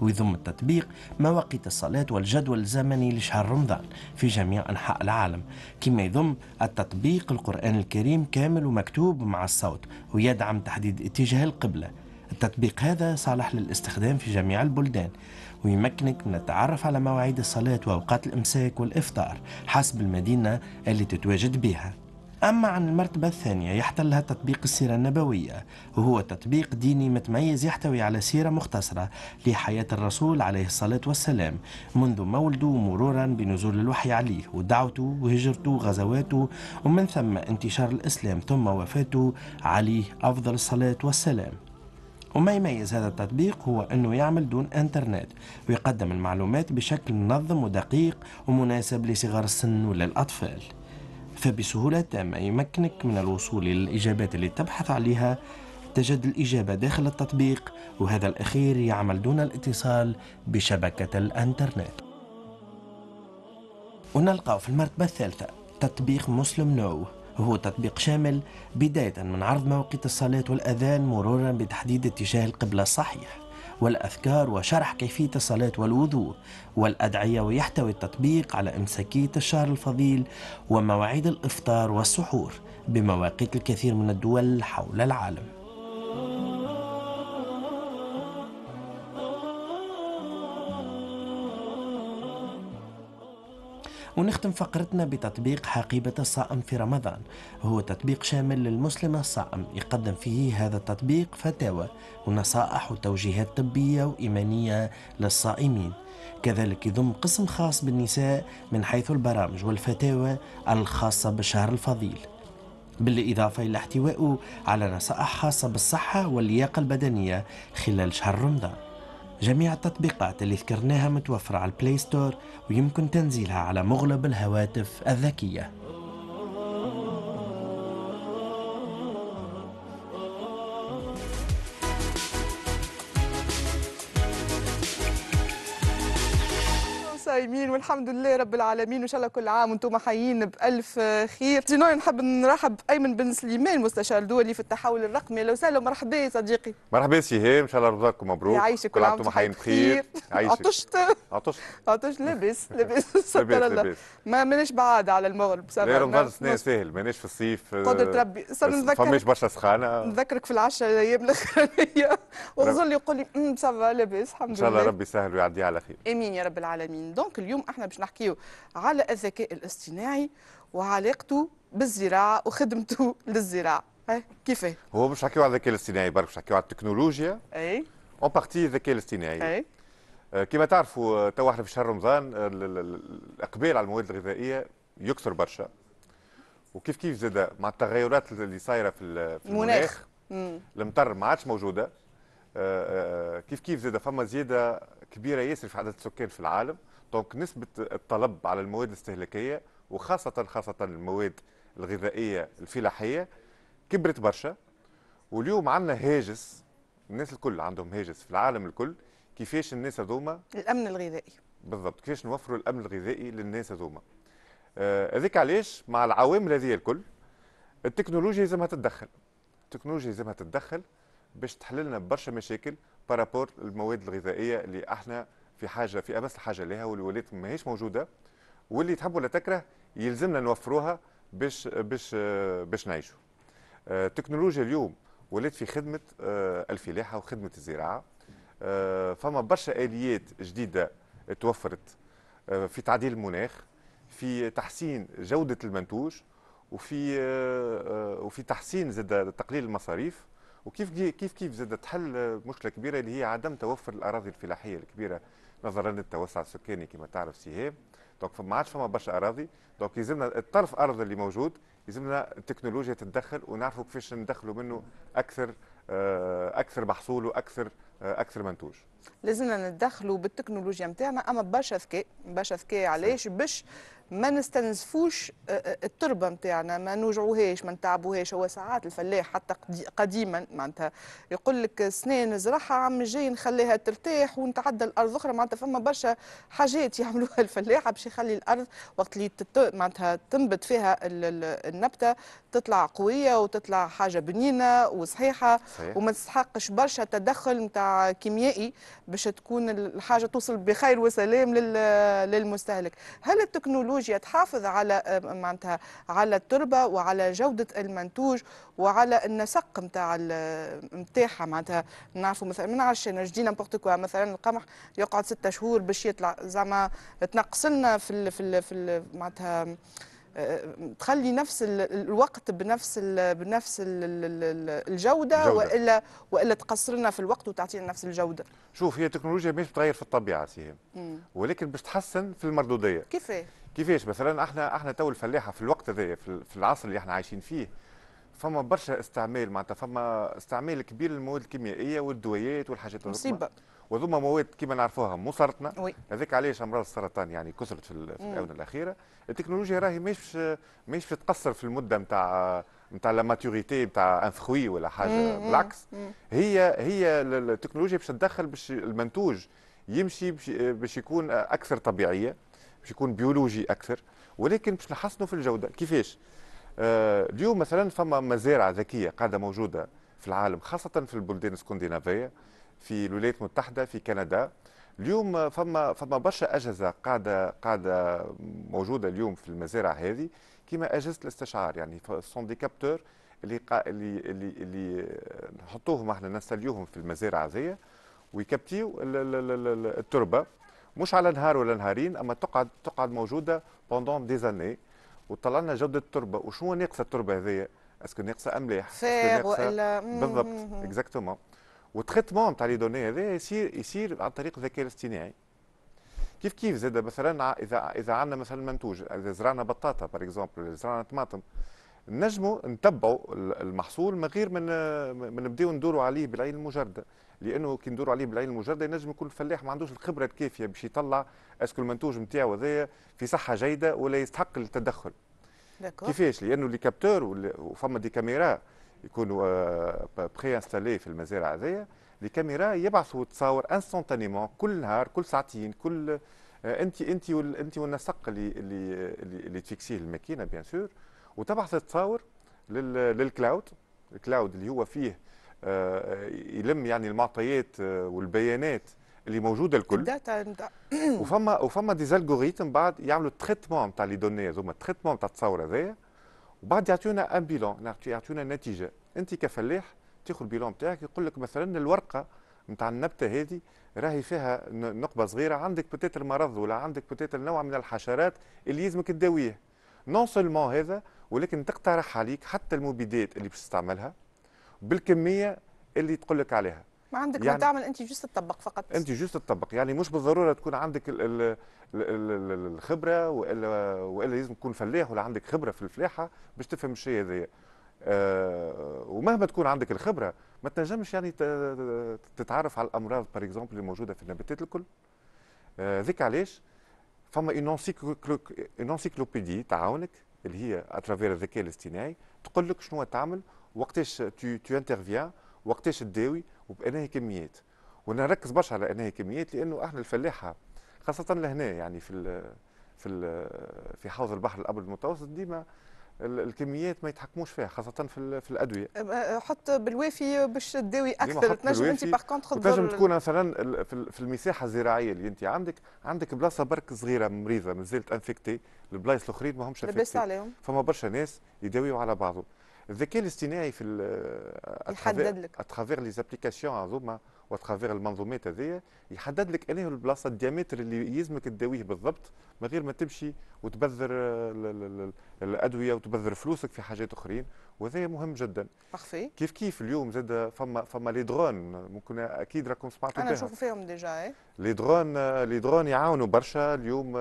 [SPEAKER 6] ويضم التطبيق مواقيت الصلاة والجدول الزمني لشهر رمضان في جميع أنحاء العالم كما يضم التطبيق القرآن الكريم كامل ومكتوب مع الصوت ويدعم تحديد اتجاه القبلة التطبيق هذا صالح للاستخدام في جميع البلدان ويمكنك من التعرف على مواعيد الصلاة وأوقات الإمساك والإفطار حسب المدينة اللي تتواجد بها أما عن المرتبة الثانية يحتلها تطبيق السيرة النبوية وهو تطبيق ديني متميز يحتوي على سيرة مختصرة لحياة الرسول عليه الصلاة والسلام منذ مولده مرورا بنزول الوحي عليه ودعوته وهجرته وغزواته ومن ثم انتشار الإسلام ثم وفاته عليه أفضل الصلاة والسلام وما يميز هذا التطبيق هو أنه يعمل دون إنترنت ويقدم المعلومات بشكل منظم ودقيق ومناسب لصغار السن وللأطفال فبسهولة تامة يمكنك من الوصول للإجابات اللي تبحث عليها تجد الإجابة داخل التطبيق وهذا الأخير يعمل دون الاتصال بشبكة الإنترنت ونلقاو في المرتبة الثالثة تطبيق مسلم نو هو تطبيق شامل بداية من عرض مواقيت الصلاة والأذان مرورا بتحديد اتجاه القبلة الصحيح والأذكار وشرح كيفية الصلاة والوضوء والأدعية ويحتوي التطبيق على إمساكية الشهر الفضيل ومواعيد الإفطار والسحور بمواقيت الكثير من الدول حول العالم ونختم فقرتنا بتطبيق حقيبة الصائم في رمضان هو تطبيق شامل للمسلم الصائم يقدم فيه هذا التطبيق فتاوى ونصائح وتوجيهات طبية وإيمانية للصائمين كذلك يضم قسم خاص بالنساء من حيث البرامج والفتاوى الخاصة بالشهر الفضيل بالإضافة إلى احتوائه على نصائح خاصة بالصحة واللياقة البدنية خلال شهر رمضان جميع التطبيقات اللي ذكرناها متوفرة على البلاي ستور ويمكن تنزيلها على مغلب الهواتف الذكية
[SPEAKER 1] والحمد لله رب العالمين وان شاء الله كل عام وانتم حيين بالف خير جينا نحب نرحب بايمن بن سليمان مستشار دولي في التحول الرقمي لو سهلا مرحبا يا صديقي
[SPEAKER 7] مرحبا سي ان شاء الله رمضانكم مبروك يعيشك كل عام وانتم حيين بخير عطشت عطشت
[SPEAKER 1] عطشت لاباس لاباس ستر الله ما ماناش بعاد على المغرب لا رمضان السنه
[SPEAKER 7] ساهل ماناش في الصيف آه، قدرة ربي نذكرك فماش برشا سخانه
[SPEAKER 1] نذكرك في العشر ايام الاخرانيه وظل يقول لي أمم، صافا لاباس الحمد لله ان شاء الله ربي
[SPEAKER 7] يسهل ويعديها على خير
[SPEAKER 1] امين يا رب العالمين دونك اليوم اليوم احنا باش نحكيو على الذكاء الاصطناعي وعلاقته بالزراعه وخدمته للزراعه كيفاه
[SPEAKER 7] هو مش نحكيو على الذكاء الاصطناعي برك باش نحكيو على التكنولوجيا اي اون بارتي الذكاء الاصطناعي اي أه، كما تعرفوا أه، تو احنا في شهر رمضان أه، الاقبال على المواد الغذائيه يكثر برشا وكيف كيف زاد مع التغيرات اللي صايره في المناخ المطر ما عادش موجوده كيف كيف زاد فما زياده كبيره ياسر في عدد السكان في العالم دونك نسبه الطلب على المواد الاستهلاكيه وخاصه خاصه المواد الغذائيه الفلاحيه كبرت برشا واليوم عندنا هاجس الناس الكل عندهم هاجس في العالم الكل كيفاش الناس هذوما
[SPEAKER 1] الامن الغذائي
[SPEAKER 7] بالضبط كيفاش نوفروا الامن الغذائي للناس هذوما آه، هذيك آه علاش مع العوامل هذه الكل التكنولوجيا لازمها تتدخل التكنولوجيا لازمها تتدخل باش تحل لنا برشا مشاكل بارابور المواد الغذائيه اللي احنا في حاجه في امس الحاجه لها والولايات ماهيش موجوده واللي تحب ولا تكره يلزمنا نوفروها باش باش باش نعيشوا التكنولوجيا آه، اليوم ولات في خدمه آه، الفلاحه وخدمه الزراعه آه، فما برشا اليات جديده توفرت في تعديل المناخ في تحسين جوده المنتوج وفي وفي تحسين زاد تقليل المصاريف وكيف كيف كيف زاد تحل مشكله كبيره اللي هي عدم توفر الاراضي الفلاحيه الكبيره نظرا للتوسع السكاني كما تعرف سهام دونك ما عادش فما برشا اراضي دونك يلزمنا الطرف ارض اللي موجود يلزمنا التكنولوجيا تتدخل ونعرفوا كيفاش ندخلوا منه اكثر آه، اكثر محصول واكثر آه، اكثر منتوج
[SPEAKER 1] لازمنا نتدخلوا بالتكنولوجيا نتاعنا اما برشا ذكاء برشا ذكاء علاش باش ما نستنزفوش آه، آه، التربه نتاعنا ما نوجعوهاش ما نتعبوهاش هو ساعات الفلاح حتى قديما معناتها يقول لك سنين نزرعها عام الجاي نخليها ترتاح ونتعدى الارض اخرى معناتها فما برشا حاجات يعملوها الفلاح باش يخلي الارض وقت اللي معناتها تنبت فيها النبته تطلع قويه وتطلع حاجه بنينه وصحيحه صحيح. وما تستحقش برشا تدخل نتاع كيميائي باش تكون الحاجه توصل بخير وسلام للمستهلك هل التكنولوجيا التكنولوجيا تحافظ على آه، معناتها على التربه وعلى جوده المنتوج وعلى النسق نتاع نتاعها آه، معناتها نعرفوا مثلا ما نعرفش نجدي نامبورت كوا مثلا القمح يقعد ستة شهور باش يطلع زعما تنقص لنا في الـ في الـ في معناتها آه، تخلي نفس الوقت بنفس الـ بنفس الـ الجوده جودة. والا والا تقصر لنا في الوقت وتعطينا نفس الجوده.
[SPEAKER 7] شوف هي التكنولوجيا مش بتغير في الطبيعه سيهم ولكن باش تحسن في المردوديه. كيفاه؟ كيفاش مثلا احنا احنا تو الفلاحه في الوقت هذا في العصر اللي احنا عايشين فيه فما برشا استعمال معناتها فما استعمال كبير للمواد الكيميائيه والدويات والحاجات مصيبه وذوما مواد كما نعرفوها مسرطنه هذاك علاش امراض السرطان يعني كثرت في, الاونه الاخيره التكنولوجيا راهي مش مش تقصر في المده نتاع نتاع لا ماتوريتي نتاع ان فخوي ولا حاجه مم. بالعكس مم. هي هي التكنولوجيا باش تدخل باش المنتوج يمشي باش يكون اكثر طبيعيه باش يكون بيولوجي اكثر ولكن باش نحسنوا في الجوده كيفاش آه اليوم مثلا فما مزارع ذكيه قاعده موجوده في العالم خاصه في البلدان الاسكندنافيه في الولايات المتحده في كندا اليوم فما فما برشا اجهزه قاعده قاعده موجوده اليوم في المزارع هذه كما اجهزه الاستشعار يعني سون دي كابتور اللي اللي اللي, اللي نحطوهم احنا نستليوهم في المزارع هذه ويكبتيو التربه مش على نهار ولا نهارين اما تقعد تقعد موجوده بوندون دي زاني وطلعنا لنا جوده التربه وشو ناقصه التربه هذيا اسكو ناقصه املاح فاغ والا بالضبط اكزاكتومون وتريتمون تاع لي دوني هذا يصير يصير عن طريق الذكاء الاصطناعي كيف كيف زاد مثلا اذا اذا عندنا مثلا منتوج اذا زرعنا بطاطا بار اكزومبل زرعنا طماطم نجموا نتبعوا المحصول من غير من من نبداو ندوروا عليه بالعين المجرده لانه كي ندور عليه بالعين المجرده ينجم يكون الفلاح ما عندوش الخبره الكافيه باش يطلع اسكو المنتوج نتاعو هذايا في صحه جيده ولا يستحق التدخل داكور. كيفاش لانه لي كابتور وفما دي كاميرا يكونوا آه، بري انستالي في المزارع هذايا لي كاميرا يبعثوا تصاور انستونتانيمون كل نهار كل ساعتين كل آه، انت انت انت والنسق اللي اللي اللي تفيكسيه الماكينه بيان سور وتبعث التصاور للكلاود الكلاود اللي هو فيه آه، يلم يعني المعطيات آه، والبيانات اللي موجوده الكل الداتا نتاع وفما وفما دي بعد يعملوا تريتمون تاع لي دوني هذوما تريتمون تاع التصاور هذايا وبعد يعطيونا ان بيلون يعطيونا نتيجه انت كفلاح تاخذ البيلون بتاعك يقول لك مثلا الورقه نتاع النبته هذه راهي فيها نقبه صغيره عندك بتاتر مرض ولا عندك بتاتر نوع من الحشرات اللي يلزمك تداويه نون سولمون هذا ولكن تقترح عليك حتى المبيدات اللي باش تستعملها بالكميه اللي تقول لك عليها
[SPEAKER 1] ما عندك يعني ما تعمل انت جوست تطبق فقط
[SPEAKER 7] انت جوست تطبق يعني مش بالضروره تكون عندك الـ الـ الـ الخبره والا والا لازم تكون فلاح ولا عندك خبره في الفلاحه باش تفهم الشيء هذايا آه ومهما تكون عندك الخبره ما تنجمش يعني تتعرف على الامراض باغ اكزومبل اللي موجوده في النباتات الكل آه علاش فما اون انسيكلوبيدي تعاونك اللي هي اترافير الذكاء الاصطناعي تقول لك شنو تعمل وقتاش تو انترفيان وقتاش تداوي وبانهي كميات وانا نركز برشا على انهي كميات لانه احنا الفلاحه خاصه لهنا يعني في في في حوض البحر الابيض المتوسط ديما الكميات ما يتحكموش فيها خاصه في, في الادويه أه،
[SPEAKER 1] أه، حط بالوافي باش تداوي اكثر تنجم انت باغ كونتخ تنجم تكون
[SPEAKER 7] مثلا في المساحه الزراعيه اللي انت عندك عندك بلاصه برك صغيره مريضه مازالت انفكتي البلايص الاخرين ما همش انفكتي فما برشا ناس يداويوا على بعضهم الذكاء الاصطناعي في يحدد لك اترافير لي زابليكاسيون هذوما واترافير المنظومات هذيا يحدد لك انه البلاصه الديامتر اللي يلزمك تداويه بالضبط من غير ما تمشي وتبذر الادويه وتبذر فلوسك في حاجات اخرين وهذا مهم جدا بخفي. كيف كيف اليوم زاد فما فما لي درون ممكن اكيد راكم سمعتوا انا نشوف
[SPEAKER 1] فيهم ديجا
[SPEAKER 7] لي درون لي درون يعاونوا برشا اليوم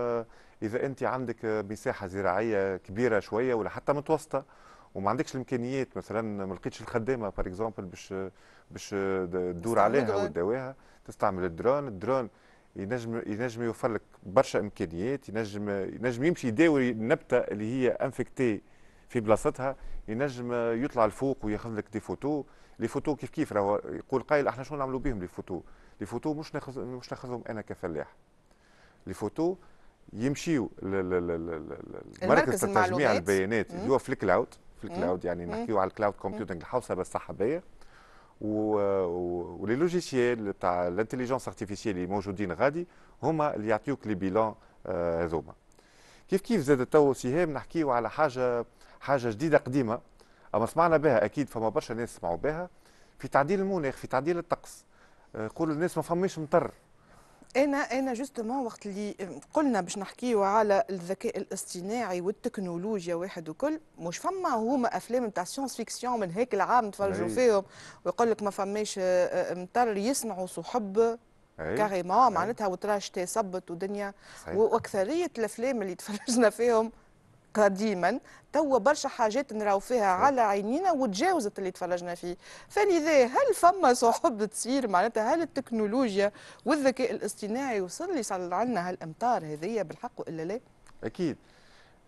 [SPEAKER 7] اذا انت عندك مساحه زراعيه كبيره شويه ولا حتى متوسطه وما عندكش الامكانيات مثلا ما لقيتش الخدامه باغ اكزومبل باش باش تدور عليها وتداويها تستعمل الدرون الدرون ينجم ينجم يوفر لك برشا امكانيات ينجم ينجم يمشي يداوي النبته اللي هي انفكتي في بلاصتها ينجم يطلع الفوق وياخذ لك دي فوتو لي فوتو كيف كيف راهو يقول قايل احنا شنو نعملوا بهم لي فوتو لي فوتو مش ناخذ مش ناخذهم انا كفلاح لي فوتو يمشيو تاع تجميع البيانات اللي هو في الكلاود في الكلاود يعني نحكيو على الكلاود كومبيوتينغ الحوسبه السحابيه ولي لوجيسيال تاع الانتليجنس ارتيفيسيال اللي موجودين غادي هما اللي يعطيوك لي بيلون آه، هذوما كيف كيف زاد تو سهام نحكيو على حاجه حاجه جديده قديمه اما سمعنا بها اكيد فما برشا ناس سمعوا بها في تعديل المناخ في تعديل الطقس آه، يقولوا الناس ما فماش مطر
[SPEAKER 1] انا انا جوستومون وقت اللي قلنا باش نحكيو على الذكاء الاصطناعي والتكنولوجيا واحد وكل مش فما هما افلام نتاع سيونس فيكسيون من هيك العام تفرجوا فيهم ويقول لك ما فماش مطر يصنعوا صحب
[SPEAKER 2] كاريمون
[SPEAKER 1] معناتها وتراش تي صبت ودنيا واكثريه الافلام اللي تفرجنا فيهم قديما توا برشا حاجات نراو فيها على عينينا وتجاوزت اللي تفرجنا فيه فلذا هل فما صحب تصير معناتها هل التكنولوجيا والذكاء الاصطناعي وصل صار عندنا هالامطار هذيا بالحق ولا لا؟
[SPEAKER 7] اكيد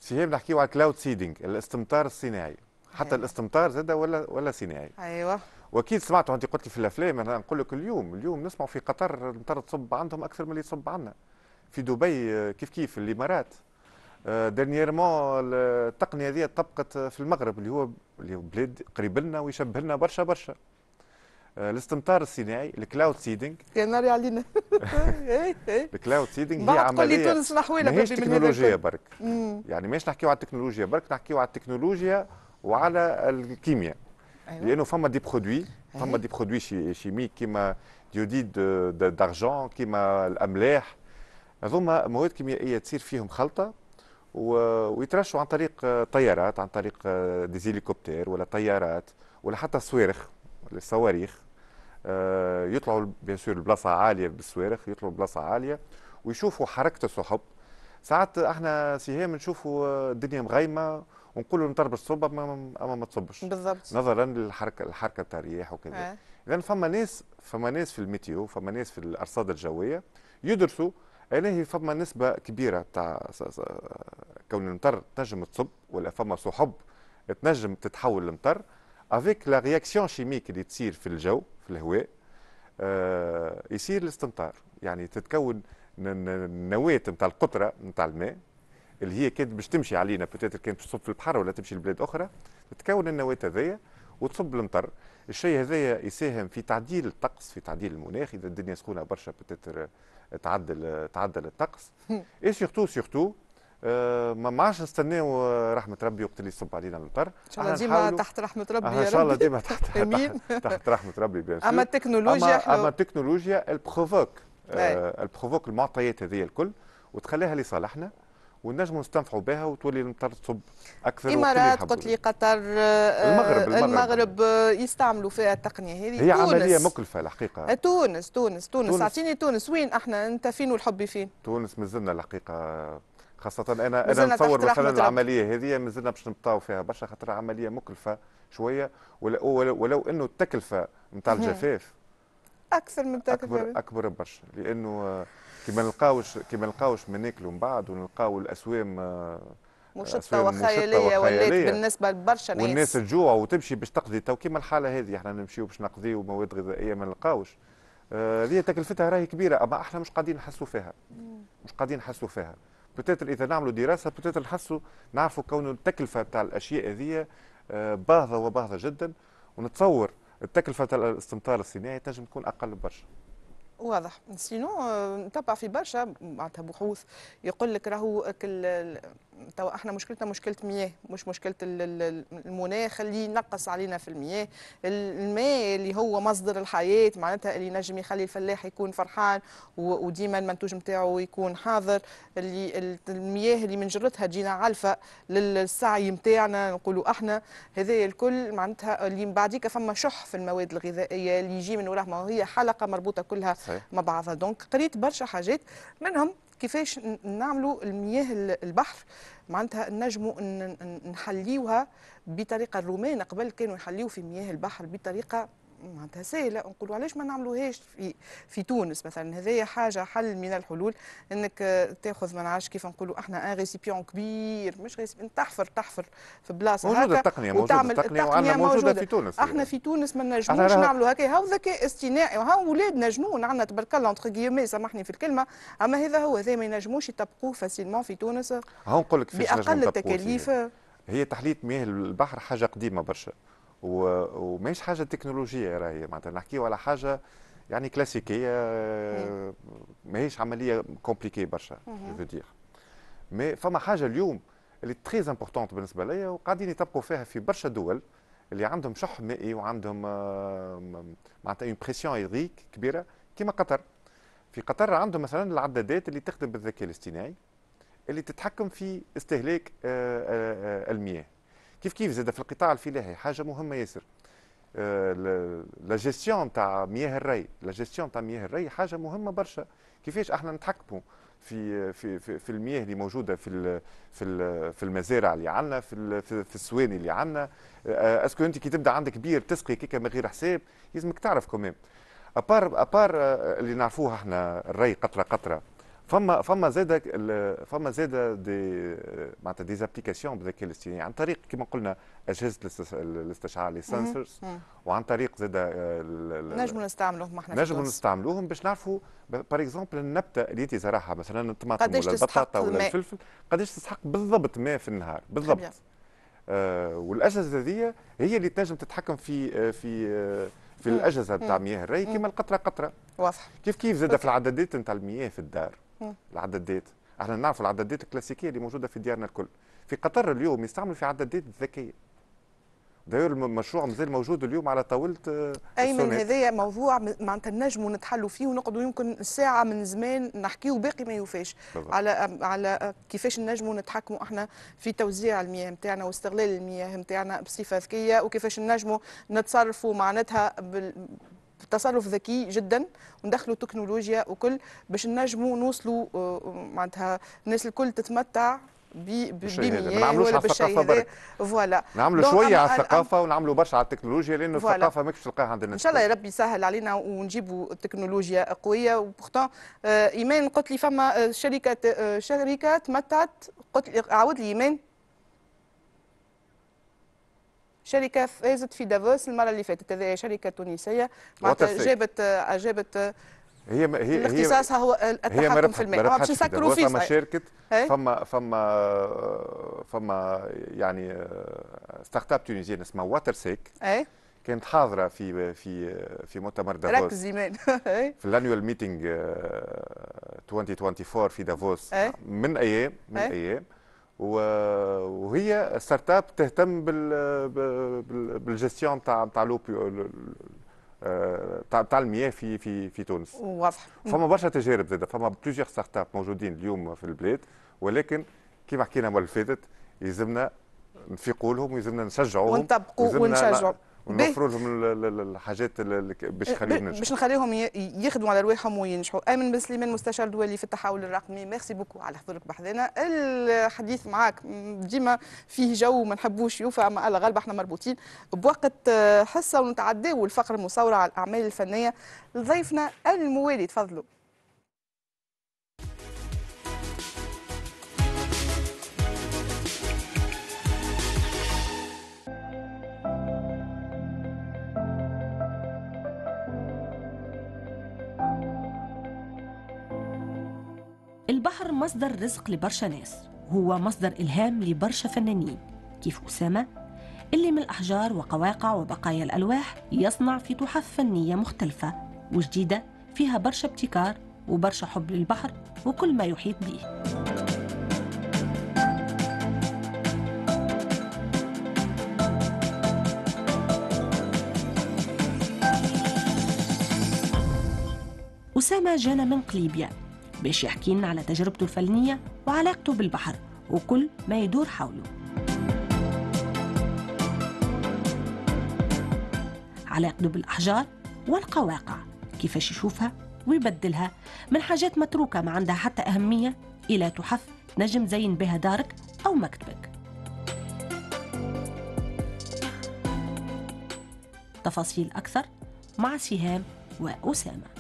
[SPEAKER 7] سيهاب نحكيو على كلاود سيدنج الاستمطار الصناعي حتى أيوة. الاستمطار زاد ولا ولا صناعي ايوه واكيد سمعتوا انت قلت لي في الافلام انا نقول لك اليوم اليوم نسمعوا في قطر المطر تصب عندهم اكثر من اللي تصب عندنا في دبي كيف كيف الامارات دانييرمون آه، التقنيه هذه طبقت في المغرب اللي هو اللي هو بلاد قريب لنا ويشبه لنا برشا برشا آه، الاستمطار الصناعي الكلاود سيدنج
[SPEAKER 1] يا ناري علينا
[SPEAKER 7] إيه، إيه. الكلاود سيدنج هي عمليه تونس نحوينا ماهيش تكنولوجيا برك يعني ماهيش نحكيو على التكنولوجيا برك نحكيو على التكنولوجيا وعلى الكيمياء أيوة. لانه فما دي برودوي أيوة. فما دي برودوي شيميك كيما ديوديد دارجون كيما الاملاح هذوما مواد كيميائيه تصير فيهم خلطه ويترشوا عن طريق آه، طيارات عن طريق آه، ديزيليكوبتر ولا طيارات ولا حتى صواريخ الصواريخ آه، يطلعوا بيان سور البلاصه عاليه بالصواريخ يطلعوا بلاصه عاليه ويشوفوا حركه السحب ساعات احنا سهام نشوفوا الدنيا مغيمه ونقول له الصب اما ما تصبش بالضبط نظرا للحركه الحركه تاع الرياح وكذا اذا فما ناس فما ناس في الميتيو فما ناس في الارصاد الجويه يدرسوا انا هي فما نسبه كبيره تاع كون المطر تنجم تصب ولا فما سحب تنجم تتحول لمطر افيك لا رياكسيون شيميك اللي تصير في الجو في الهواء آه يصير الاستمطار يعني تتكون النواه نتاع القطره نتاع الماء اللي هي كانت باش تمشي علينا بتاتر كانت تصب في البحر ولا تمشي لبلاد اخرى تتكون النواه هذيا وتصب المطر الشيء هذايا يساهم في تعديل الطقس في تعديل المناخ اذا الدنيا سخونه برشا بتاتر تعدل تعدل الطقس اي سيرتو سيرتو ما معاش نستناو آه، رحمه ربي وقت اللي يصب علينا المطر ان شاء الله ديما تحت رحمه ربي يا ربي ان شاء الله ديما تحت امين تحت رحمه ربي بيان اما التكنولوجيا اما, أما التكنولوجيا البروفوك البروفوك المعطيات هذه الكل وتخليها لصالحنا والنجموا نستنفعوا بها وتولي المطر تصب اكثر الامارات قلت لي
[SPEAKER 1] قطر آه، المغرب المغرب, المغرب آه، يستعملوا فيها التقنيه هذه هي تونس. عمليه مكلفه الحقيقه آه، تونس تونس تونس اعطيني تونس وين احنا انت فين والحب فين
[SPEAKER 7] تونس مازلنا الحقيقه خاصة أنا أنا نصور مثلا العملية هذه مازلنا باش نبطاو فيها برشا خاطر عملية مكلفة شوية ولو, ولو, ولو أنه التكلفة نتاع الجفاف
[SPEAKER 1] أكثر من التكلفة أكبر,
[SPEAKER 7] أكبر برشا لأنه كي ما نلقاوش كي ما نلقاوش ما ناكلوا من بعد ونلقاو الاسوام آه،
[SPEAKER 1] آه، مشطه وخياليه ولات بالنسبه لبرشا ناس والناس
[SPEAKER 7] تجوع وتمشي باش تقضي تو كيما الحاله هذه احنا نمشيو باش نقضيو مواد غذائيه ما نلقاوش آه، هذه آه تكلفتها راهي كبيره اما احنا مش قاعدين نحسوا فيها مش قاعدين نحسوا فيها بتاتر اذا نعملوا دراسه بتاتر نحسوا نعرفوا كون التكلفه تاع الاشياء هذه آه باهظه وباهظه جدا ونتصور التكلفه تاع الاستمطار الصناعي تنجم تكون اقل برشا
[SPEAKER 1] واضح سينو نتبع آه، في برشا معناتها بحوث يقول لك راهو كل توا احنا مشكلتنا مشكله مياه مش مشكله المناخ اللي ينقص علينا في المياه الماء اللي هو مصدر الحياه معناتها اللي نجم يخلي الفلاح يكون فرحان وديما المنتوج نتاعو يكون حاضر اللي المياه اللي من جرتها تجينا علفه للسعي نتاعنا نقولوا احنا هذا الكل معناتها اللي من بعديك فما شح في المواد الغذائيه اللي يجي من وراه ما هي حلقه مربوطه كلها مع بعضها دونك قريت برشا حاجات منهم كيفاش نعملوا المياه البحر معناتها نجموا نحليوها بطريقه الرومان قبل كانوا يحليو في مياه البحر بطريقه معناتها سهله نقولوا علاش ما نعملوهاش في في تونس مثلا هذايا حاجه حل من الحلول انك آه، تاخذ ما نعرفش كيف نقولوا احنا ان ريسيبيون كبير مش ريسيبيون تحفر تحفر في بلاصه موجوده التقنيه موجوده التقنيه وعندنا موجودة, موجوده في تونس احنا في تونس ما نجموش نعملوا هكا هاو ذكاء اصطناعي وهاو ولادنا جنون نعم عندنا تبارك الله انتر سامحني في الكلمه اما هذا هو هذا ما ينجموش يطبقوه فاسيلمون في تونس
[SPEAKER 7] هاو نقول لك باقل التكاليف هي تحليه مياه البحر حاجه قديمه برشا وماهيش حاجه تكنولوجيه راهي معناتها نحكيو على حاجه يعني كلاسيكيه ماهيش عمليه كومبليكي برشا جو دير مي فما حاجه اليوم اللي تري امبورتونت بالنسبه ليا وقاعدين يطبقوا فيها في برشا دول اللي عندهم شح مائي وعندهم معناتها اون بريسيون هيدريك كبيره كيما قطر في قطر عندهم مثلا العدادات اللي تخدم بالذكاء الاصطناعي اللي تتحكم في استهلاك آه، آه، آه، المياه كيف كيف زاد في القطاع الفلاحي حاجه مهمه ياسر آه، لا جيستيون تاع مياه الري لا جيستيون تاع مياه الري حاجه مهمه برشا كيفاش احنا نتحكموا في في في, المياه اللي موجوده في في في المزارع اللي عندنا في في السواني اللي عندنا آه، اسكو انت كي تبدا عندك بير تسقي كيكه من غير حساب لازمك تعرف كمان ابار ابار آه، اللي نعرفوها احنا الري قطره قطره فما فما زاد فما زاد دي معناتها دي زابليكاسيون بالذكاء الاصطناعي عن طريق كما قلنا اجهزه الاستشعار لي سنسرز وعن طريق زاد نجموا
[SPEAKER 1] نستعملوهم احنا نجموا
[SPEAKER 7] نستعملوهم باش نعرفوا بار اكزومبل النبته اللي انت زرعها مثلا الطماطم ولا البطاطا ولا الفلفل قداش تسحق بالضبط ماء في النهار بالضبط آه والاجهزه هذه هي اللي تنجم تتحكم في آه، في آه في الاجهزه نتاع مياه الري كما القطره قطره واضح كيف كيف زاد في العدادات نتاع المياه في الدار العدادات احنا نعرف العدادات الكلاسيكيه اللي موجوده في ديارنا الكل في قطر اليوم يستعملوا في عدادات ذكيه داير المشروع مازال موجود اليوم على طاوله آه، ايمن هذايا
[SPEAKER 1] موضوع معناتها نجموا نتحلوا فيه ونقعدوا يمكن ساعه من زمان نحكيوا باقي ما يوفاش على على آه، كيفاش نجموا نتحكموا احنا في توزيع المياه نتاعنا واستغلال المياه نتاعنا بصفه ذكيه وكيفاش نجموا نتصرفوا معناتها تصرف ذكي جدا وندخلوا تكنولوجيا وكل باش نجموا نوصلوا آه، معناتها الناس الكل تتمتع بمياه نعملوش على الثقافه برك فوالا نعملوا شويه على الثقافه
[SPEAKER 7] ونعملوا برشا على التكنولوجيا لانه الثقافه ماكش تلقاها عند الناس ان شاء الله يا
[SPEAKER 1] ربي يسهل علينا ونجيبوا التكنولوجيا قويه وبورتون آه، ايمان قلت لي فما آه، شركه شركه تمتعت قلت لي عاود لي ايمان شركه فازت في دافوس المره اللي فاتت هذه شركه تونسيه معناتها جابت جابت آه،
[SPEAKER 7] هي هي اختصاصها
[SPEAKER 1] هو آه، التحكم في الماء ما باش نسكروا فيه فما شركه
[SPEAKER 7] إيه؟ فما فما آه، فما يعني ستارت اب تونسيه اسمها واتر سيك اي كانت حاضره في في في مؤتمر دافوس ركز
[SPEAKER 1] ايمان إيه؟
[SPEAKER 7] في الانيوال ميتينغ 2024 في دافوس إيه؟ من ايام من ايام وهي ستارت اب تهتم بالجستيون تاع تاع آه، تاع تاع المياه في في في تونس واضح فما برشا تجارب زاد فما بلوزيغ ستارت اب موجودين اليوم في البلاد ولكن كما حكينا المره اللي فاتت يلزمنا نفيقوا لهم ويلزمنا نشجعوهم ونطبقوا ونشجعوا ونوفروا لهم الحاجات اللي أه، باش نخليهم ينجحوا
[SPEAKER 1] باش نخليهم يخدموا على رواحهم وينجحوا امن بن سليمان مستشار دولي في التحول الرقمي ميرسي بوكو على حضورك بحذانا الحديث معاك ديما فيه جو ما نحبوش يوفى مع الله غالب احنا مربوطين بوقت آه، حصه ونتعداو الفقر المصوره على الاعمال الفنيه لضيفنا الموالي تفضلوا
[SPEAKER 3] البحر مصدر رزق لبرشا ناس هو مصدر إلهام لبرشا فنانين كيف أسامة اللي من الأحجار وقواقع وبقايا الألواح يصنع في تحف فنية مختلفة وجديدة فيها برشا ابتكار وبرشا حب للبحر وكل ما يحيط به أسامة جانا من قليبيا باش يحكي لنا على تجربته الفنية وعلاقته بالبحر وكل ما يدور حوله علاقته بالأحجار والقواقع كيفاش يشوفها ويبدلها من حاجات متروكة ما عندها حتى أهمية إلى تحف نجم زين بها دارك أو مكتبك تفاصيل أكثر مع سهام وأسامة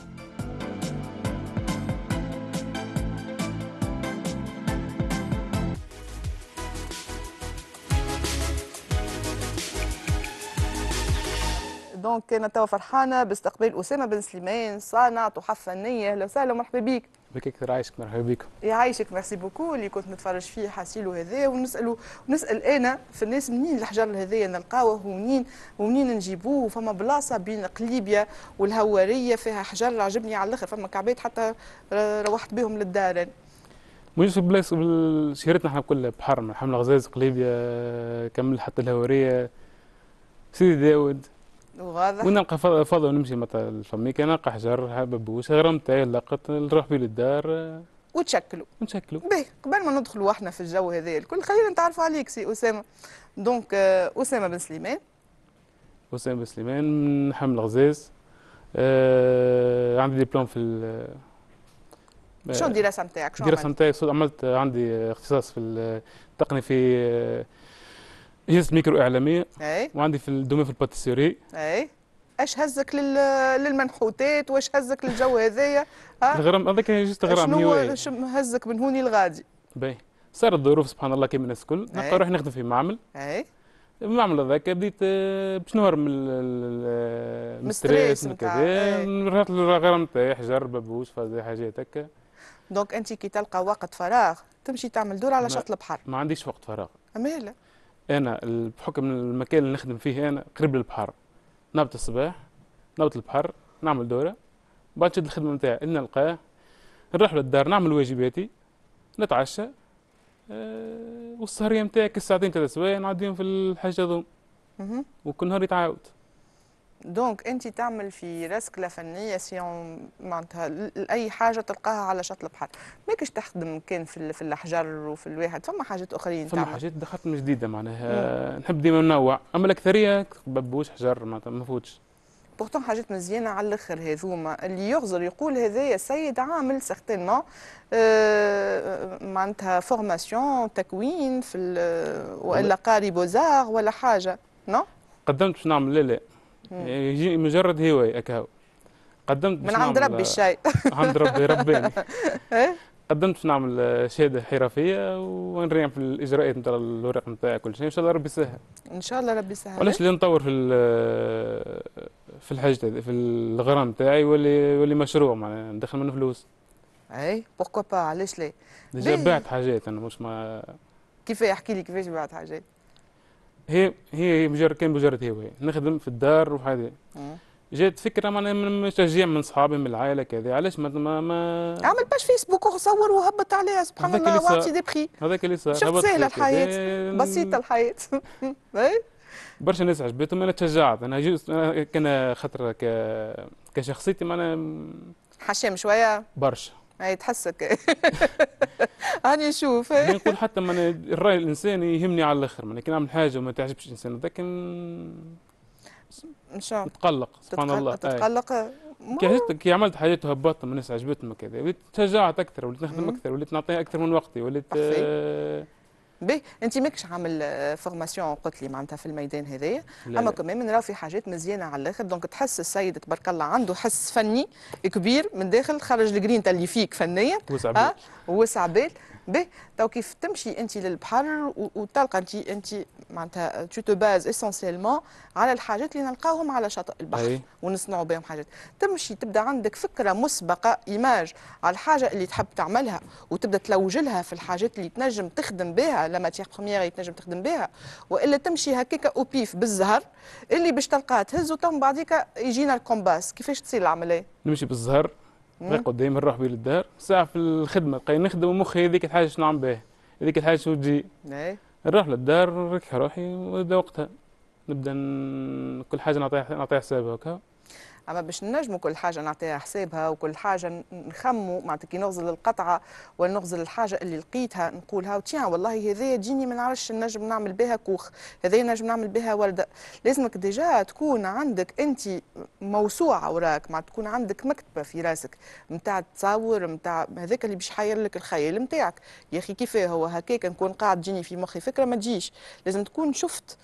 [SPEAKER 1] دونك انا توا فرحانه باستقبال اسامه بن سليمان صانع تحف فنيه اهلا وسهلا ومرحبا بك
[SPEAKER 8] بكيك رايشك مرحبا بكم
[SPEAKER 1] يعيشك ميرسي بوكو اللي كنت نتفرج فيه حاسيلو هذايا ونسالو ونسال انا في الناس منين الحجر هذايا نلقاوه ومنين ومنين نجيبوه فما بلاصه بين قليبيا والهواريه فيها حجر عجبني على الاخر فما كعبات حتى روحت بهم للدار
[SPEAKER 8] موجودش في شهرتنا احنا كلها بحر من حمل غزاز قليبيا كمل حتى الهواريه سيدي داود واضح ونلقى فضل نمشي مثلا الفميكا نلقى حجر حببوس غرمته لقط نروح به للدار وتشكلوا وتشكلوا
[SPEAKER 1] باهي قبل ما ندخلوا احنا في الجو هذا الكل خلينا نتعرفوا عليك سي اسامه دونك آه، اسامه بن سليمان
[SPEAKER 8] اسامه بن سليمان من حمل غزاز آه عندي دبلوم في شنو الدراسه نتاعك؟ الدراسه نتاعي عملت عندي اختصاص في التقني في آه، هزت ميكرو اعلاميه اي وعندي في الدومين في الباتيسيري
[SPEAKER 1] اي اش هزك لل... للمنحوتات واش هزك للجو هذايا الغرام هذاك جست غرام شنو شم هزك من هوني لغادي
[SPEAKER 8] باهي صارت الظروف سبحان الله كيما الناس الكل نلقى روحي نخدم في معمل اي المعمل هذاك بديت آه، باش نهرب من آه، الستريس من كذا رحت للغرام نتاعي حجر بابوش حاجات هكا
[SPEAKER 1] دونك انت كي تلقى وقت فراغ تمشي تعمل دور على شط البحر
[SPEAKER 8] ما عنديش وقت فراغ امال انا بحكم المكان اللي نخدم فيه انا قريب للبحر نبت الصباح نبت البحر نعمل دوره بعد نشد الخدمه نتاعي نلقاه نروح للدار نعمل واجباتي نتعشى آه، والسهريه نتاعي كالساعتين ثلاث سوايع نعديهم في الحاجه هذوما وكل نهار يتعاود
[SPEAKER 1] دونك انت تعمل في راسك لا فنيه سيون معناتها اي حاجه تلقاها على شط البحر ماكش تخدم كان في, في الاحجار وفي الواحد فما حاجات اخرين فما حاجات
[SPEAKER 8] دخلت من جديده معناها نحب ديما ننوع اما الاكثريه ببوش حجر معناتها ما فوتش
[SPEAKER 1] بورتون حاجات مزيانه على الاخر هذوما اللي يغزر يقول هذايا سيد عامل سيغتينمون أه معناتها فورماسيون تكوين في والا قاري بوزار ولا حاجه نو
[SPEAKER 8] قدمت باش نعمل لا لا مجرد هوايه اكاو قدمت من عند ربي الشيء عند ربي ربي إيه؟ قدمت في نعمل شهاده حرفيه ونريم في الاجراءات نتاع الورق نتاع كل شيء ان شاء الله ربي يسهل
[SPEAKER 1] ان شاء الله ربي يسهل علاش
[SPEAKER 8] اللي نطور في في الحاجه هذه في الغرام نتاعي يولي يولي مشروع معناها ندخل منه فلوس
[SPEAKER 1] اي بوركوا با علاش لا ديجا بعت
[SPEAKER 8] حاجات انا مش ما
[SPEAKER 1] كيف احكي لي كيفاش بعت حاجات
[SPEAKER 8] هي هي مجرد كان مجرد هوايه نخدم في الدار وحاجه جات فكره معناها من تشجيع من صحابي من العائله كذا علاش ما ما,
[SPEAKER 1] عمل باش فيسبوك وصور وهبط عليها سبحان الله واعطي دي بخي
[SPEAKER 8] هذاك اللي صار شفت سهله الحياه بسيطه
[SPEAKER 1] الحياه إيه؟
[SPEAKER 8] برشا ناس عجبتهم انا تشجعت انا جزء انا كان خاطر كشخصيتي معناها
[SPEAKER 1] حشام شويه برشا اي تحسك هاني نشوف نقول
[SPEAKER 8] حتى من الراي الانساني يهمني على الاخر من كي نعمل حاجه وما تعجبش الانسان هذاك الله نتقلق سبحان الله تتقلق كي, كي عملت حاجات وهبطت من الناس عجبتهم كذا وليت تشجعت اكثر وليت نخدم اكثر وليت نعطيها اكثر من وقتي وليت باهي
[SPEAKER 1] انت ماكش عامل فورماسيون آه، قلت لي معناتها في الميدان هذايا اما كمان نراو في حاجات مزيانه على الاخر دونك تحس السيد تبارك الله عنده حس فني كبير من داخل خرج الجرينتا اللي فيك فنيا وسع بال آه، به تو كيف تمشي انت للبحر وتلقى انت انت معناتها تو تو باز اسونسيلمون على الحاجات اللي نلقاهم على شاطئ البحر ونصنعوا بهم حاجات تمشي تبدا عندك فكره مسبقه ايماج على الحاجه اللي تحب تعملها وتبدا تلوج لها في الحاجات اللي تنجم تخدم بها لا ماتيغ بروميير اللي تنجم تخدم بها والا تمشي هكاك او بيف بالزهر اللي باش تلقاه تهز وتم بعديك يجينا الكومباس كيفاش تصير العمليه
[SPEAKER 8] نمشي بالزهر غير قدامي نروح بيه للدار ساعه في الخدمه لقيت نخدم مخي هذيك الحاجه شنو نعمل بها هذيك الحاجه شنو تجي إيه. نروح للدار نركح روحي وبدا وقتها نبدا كل حاجه نعطيها نعطيها حسابها هكا
[SPEAKER 1] اما باش نجموا كل حاجه نعطيها حسابها وكل حاجه نخموا معناتها كي نغزل القطعه ونغزل الحاجه اللي لقيتها نقولها وتيا والله هذايا تجيني ما نعرفش نجم نعمل بها كوخ هذايا نجم نعمل بها ورده لازمك ديجا تكون عندك انت موسوعه وراك ما تكون عندك مكتبه في راسك نتاع التصور نتاع هذاك اللي باش يحير لك الخيال نتاعك يا اخي كيفاه هو هكاك نكون قاعد تجيني في مخي فكره ما تجيش لازم تكون شفت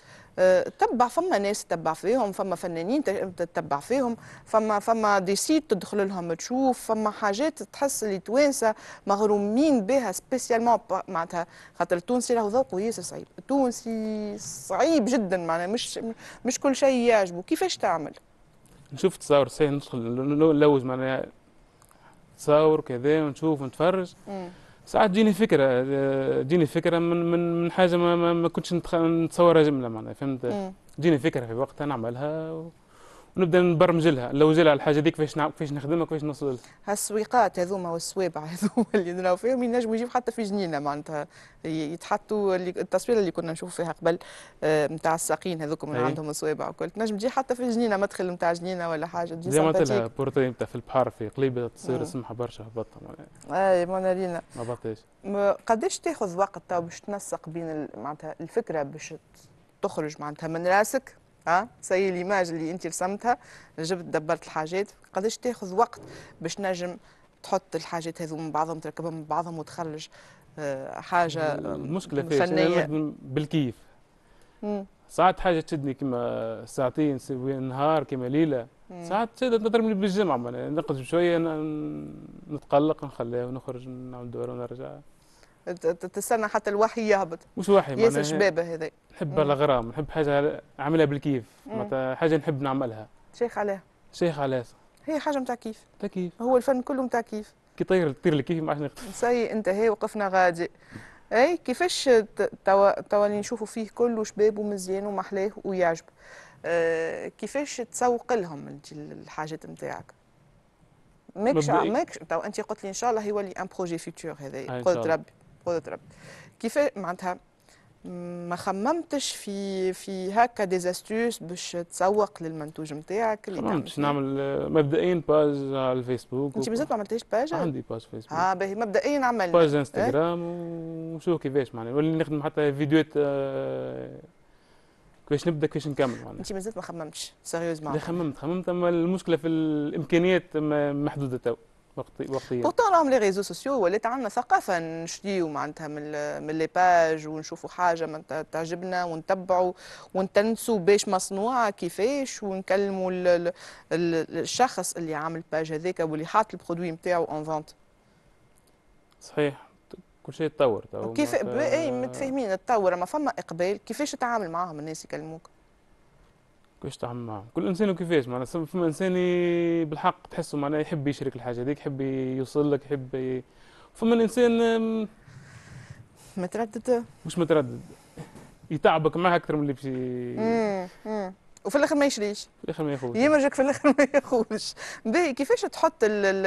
[SPEAKER 1] تبع فما ناس تبع فيهم فما فنانين تتبع فيهم فما فما دي سيت تدخل لهم تشوف فما حاجات تحس اللي توانسه مغرومين بها سبيسيالمون معناتها خاطر التونسي راهو ذوقه ياسر صعيب التونسي صعيب جدا معناها مش مش كل شيء يعجبه كيفاش تعمل
[SPEAKER 8] نشوف تصاور سهل ندخل نلوج معناها تصاور كذا ونشوف ونتفرج مم. ساعات تجيني فكره تجيني فكره من من من حاجه ما, ما كنتش نتصورها جمله معناها فهمت تجيني فكره في وقتها نعملها و... ونبدا نبرمج لها نلوج لها الحاجه هذيك كيفاش كيفاش نخدمها كيفاش نوصل لها
[SPEAKER 1] هالسويقات هذوما والسوابع هذوما اللي نراو فيهم ينجموا يجيب حتى في جنينه معناتها يتحطوا التصويره اللي كنا نشوف فيها قبل نتاع آه، الساقين هذوك اللي عندهم السوابع وكل تنجم تجي حتى في جنينه مدخل نتاع جنينه ولا حاجه تجي زي ما
[SPEAKER 8] قلت لها نتاع في البحر في قليبه تصير سمحه برشا هبطها
[SPEAKER 1] اي مونالينا ما بطيش قداش تاخذ وقت باش تنسق بين معناتها الفكره باش تخرج معناتها من راسك اه سي ليماج اللي انت رسمتها جبت دبرت الحاجات قداش تاخذ وقت باش نجم تحط الحاجات هذو من بعضهم تركبهم من بعضهم وتخرج آه، حاجه المشكله فيها
[SPEAKER 8] بالكيف ساعات حاجه تشدني كما ساعتين نهار كما ليله ساعات تشد تضربني بالجمعه نقعد شويه نتقلق نخليها ونخرج نعمل دوره ونرجع
[SPEAKER 1] تستنى حتى الوحي يهبط
[SPEAKER 8] مش وحي ياسر شبابه
[SPEAKER 1] هذا نحب الغرام
[SPEAKER 8] نحب حاجه عملها بالكيف معناتها حاجه نحب نعملها شيخ علاه شيخ علاه
[SPEAKER 1] هي حاجه نتاع كيف نتاع كيف هو الفن كله نتاع كيف
[SPEAKER 8] كي طير تطير الكيف ما عادش نقدر
[SPEAKER 1] سي انت هي وقفنا غادي اي كيفاش توا توا اللي نشوفوا فيه كله شباب ومزيان ومحلاه ويعجب أه كيفاش تسوق لهم الحاجات نتاعك ماكش ماكش توا انت قلت لي ان شاء الله يولي آه، ان بروجي فيتور هذا قلت ربي بقدره كيف معناتها ما خممتش في في هكا ديزاستوس باش تسوق للمنتوج نتاعك اللي تعمل باش
[SPEAKER 8] نعمل مبدئيا باج على الفيسبوك انت مازلت ما
[SPEAKER 1] عملتيش باج عندي
[SPEAKER 8] باج فيسبوك اه
[SPEAKER 1] باهي مبدئيا عملت باج انستغرام
[SPEAKER 8] اه؟ ونشوف كيفاش معناها ولا نخدم حتى فيديوهات اه كيفاش نبدا كيفاش نكمل معناها
[SPEAKER 1] انت مازلت ما خممتش سيريوزمون
[SPEAKER 8] خممت خممت اما المشكله في الامكانيات محدوده تو وقتيا
[SPEAKER 1] بورتون لي ريزو سوسيو ولات عندنا ثقافه نشتيو معناتها من من لي باج ونشوفوا حاجه من تعجبنا ونتبعوا ونتنسوا باش مصنوعه كيفاش ونكلموا الشخص اللي عامل باج هذاك واللي حاط البرودوي نتاعو اون فونت
[SPEAKER 8] صحيح كل شيء تطور كيف اي متفاهمين
[SPEAKER 1] تطور ما فما اقبال كيفاش تتعامل معاهم الناس يكلموك
[SPEAKER 8] كيفاش تعمل معاهم كل انسان وكيفاش معناها فما انسان بالحق تحسه معناها يحب يشرك الحاجه هذيك يحب يوصل لك يحب ي... فما الانسان متردد مش متردد يتعبك معاه اكثر من اللي باش
[SPEAKER 1] وفي الاخر ما يشريش في الاخر ما ياخذش يمرجك في الاخر ما ياخذش باهي كيفاش تحط الـ الـ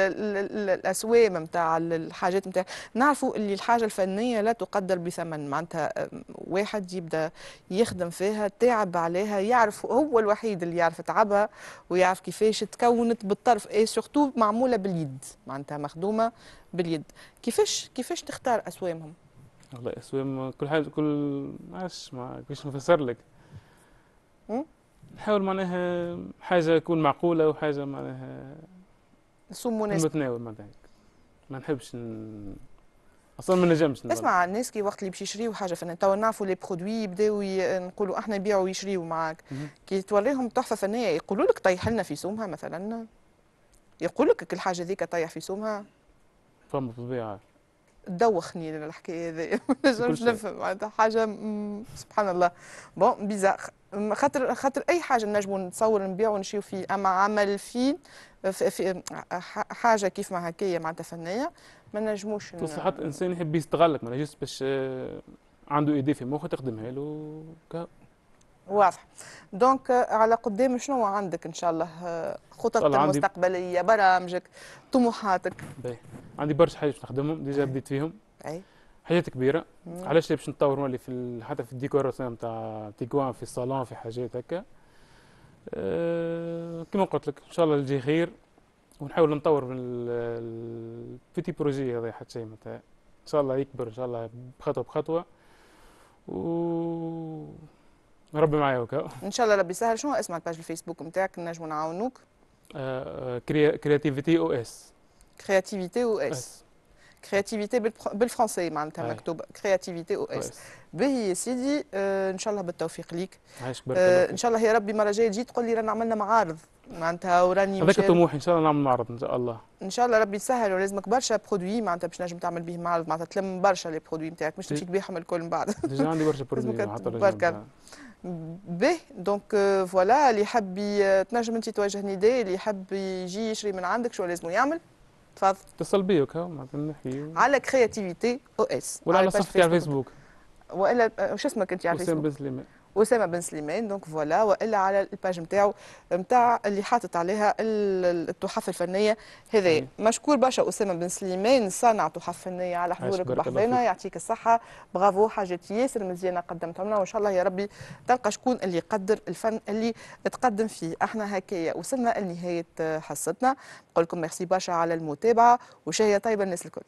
[SPEAKER 1] الـ الاسوام نتاع الحاجات نتاع نعرفوا اللي الحاجه الفنيه لا تقدر بثمن معناتها واحد يبدا يخدم فيها تعب عليها يعرف هو الوحيد اللي يعرف تعبها ويعرف كيفاش تكونت بالطرف اي سورتو معموله باليد معناتها مخدومه باليد كيفاش كيفاش تختار اسوامهم
[SPEAKER 8] والله اسوام كل حاجه كل عاش ما كيفاش نفسر لك نحاول معناها حاجه تكون معقوله وحاجه معناها سوم مناسب متناول معناها ما نحبش ن... اصلا ما نجمش اسمع
[SPEAKER 1] الناس كي وقت اللي باش يشريو حاجه فنيه توا نعرفوا لي برودوي يبداو نقولوا احنا نبيعوا ويشريوا معاك كي توريهم تحفه فنيه يقولوا لك طيح لنا في سومها مثلا يقول لك الحاجه ذيك طيح في سومها
[SPEAKER 8] فما بطبيعه
[SPEAKER 1] دوخني الحكايه هذه ما نجمش نفهم معناتها حاجه سبحان الله بون بيزار خاطر خاطر اي حاجه نجمو نتصور نبيعو ونشيو فيه اما عمل فيه في, في حاجه كيف ما هكايا معناتها فنيه ما نجموش حتى
[SPEAKER 8] انسان يحب يستغلك ما جست باش آه، عنده ايدي في مخه تقدمها له ك...
[SPEAKER 1] واضح دونك آه، على قدام شنو عندك ان شاء الله آه، خططك المستقبليه برامجك طموحاتك
[SPEAKER 8] عندي برشا حاجات باش نخدمهم ديجا بديت فيهم اي حاجات كبيره علاش باش نطور مالي في حتى في الديكور نتاع تيكوان في الصالون في حاجات هكا أه كما قلت لك ان شاء الله الجي خير ونحاول نطور من البيتي بروجي هذا حتى شيء متاع ان شاء الله يكبر ان شاء الله بخطوه بخطوه و ربي معايا وكا
[SPEAKER 1] ان شاء الله ربي يسهل شنو اسم الباج الفيسبوك نتاعك نجمو نعاونوك
[SPEAKER 8] أه، أه، كرياتيفيتي او اس
[SPEAKER 1] كرياتيفيتي او اس كرياتيفيتي بالفرنسي معناتها مكتوب كرياتيفيتي او اس باهي يا سيدي آه ان شاء الله بالتوفيق ليك آه ان شاء الله يا ربي المره الجايه تجي تقول لي رانا عملنا معارض معناتها وراني هذاك طموحي
[SPEAKER 8] ان شاء الله نعمل معرض ان شاء الله
[SPEAKER 1] ان شاء الله ربي يسهل ولازمك برشا برودوي معناتها باش نجم تعمل به معرض معناتها تلم برشا لي برودوي نتاعك مش تمشي تبيعهم الكل من بعد ديجا
[SPEAKER 8] عندي برشا برودوي بركة
[SPEAKER 1] به دونك فوالا اللي يحب تنجم انت تواجه نداء اللي يحب يجي يشري من عندك شو لازم يعمل تفضل
[SPEAKER 8] اتصل بي وكا نحكي
[SPEAKER 1] على كرياتيفيتي او اس ولا على صفحتي على فيسبوك والا شو اسمك انت على الفيسبوك؟ حسام بزليمان اسامه بن سليمان دونك فوالا والا على الباج نتاعو نتاع اللي حاطط عليها التحف الفنيه هذا مشكور برشا اسامه بن سليمان صانع تحف فنيه على حضورك وبحضانا يعطيك الصحه برافو حاجات ياسر مزيانه قدمتهم لنا وان شاء الله يا ربي تلقى شكون اللي يقدر الفن اللي تقدم فيه احنا هكايا وصلنا لنهايه حصتنا نقول لكم ميرسي برشا على المتابعه وشهيه طيبه الناس الكل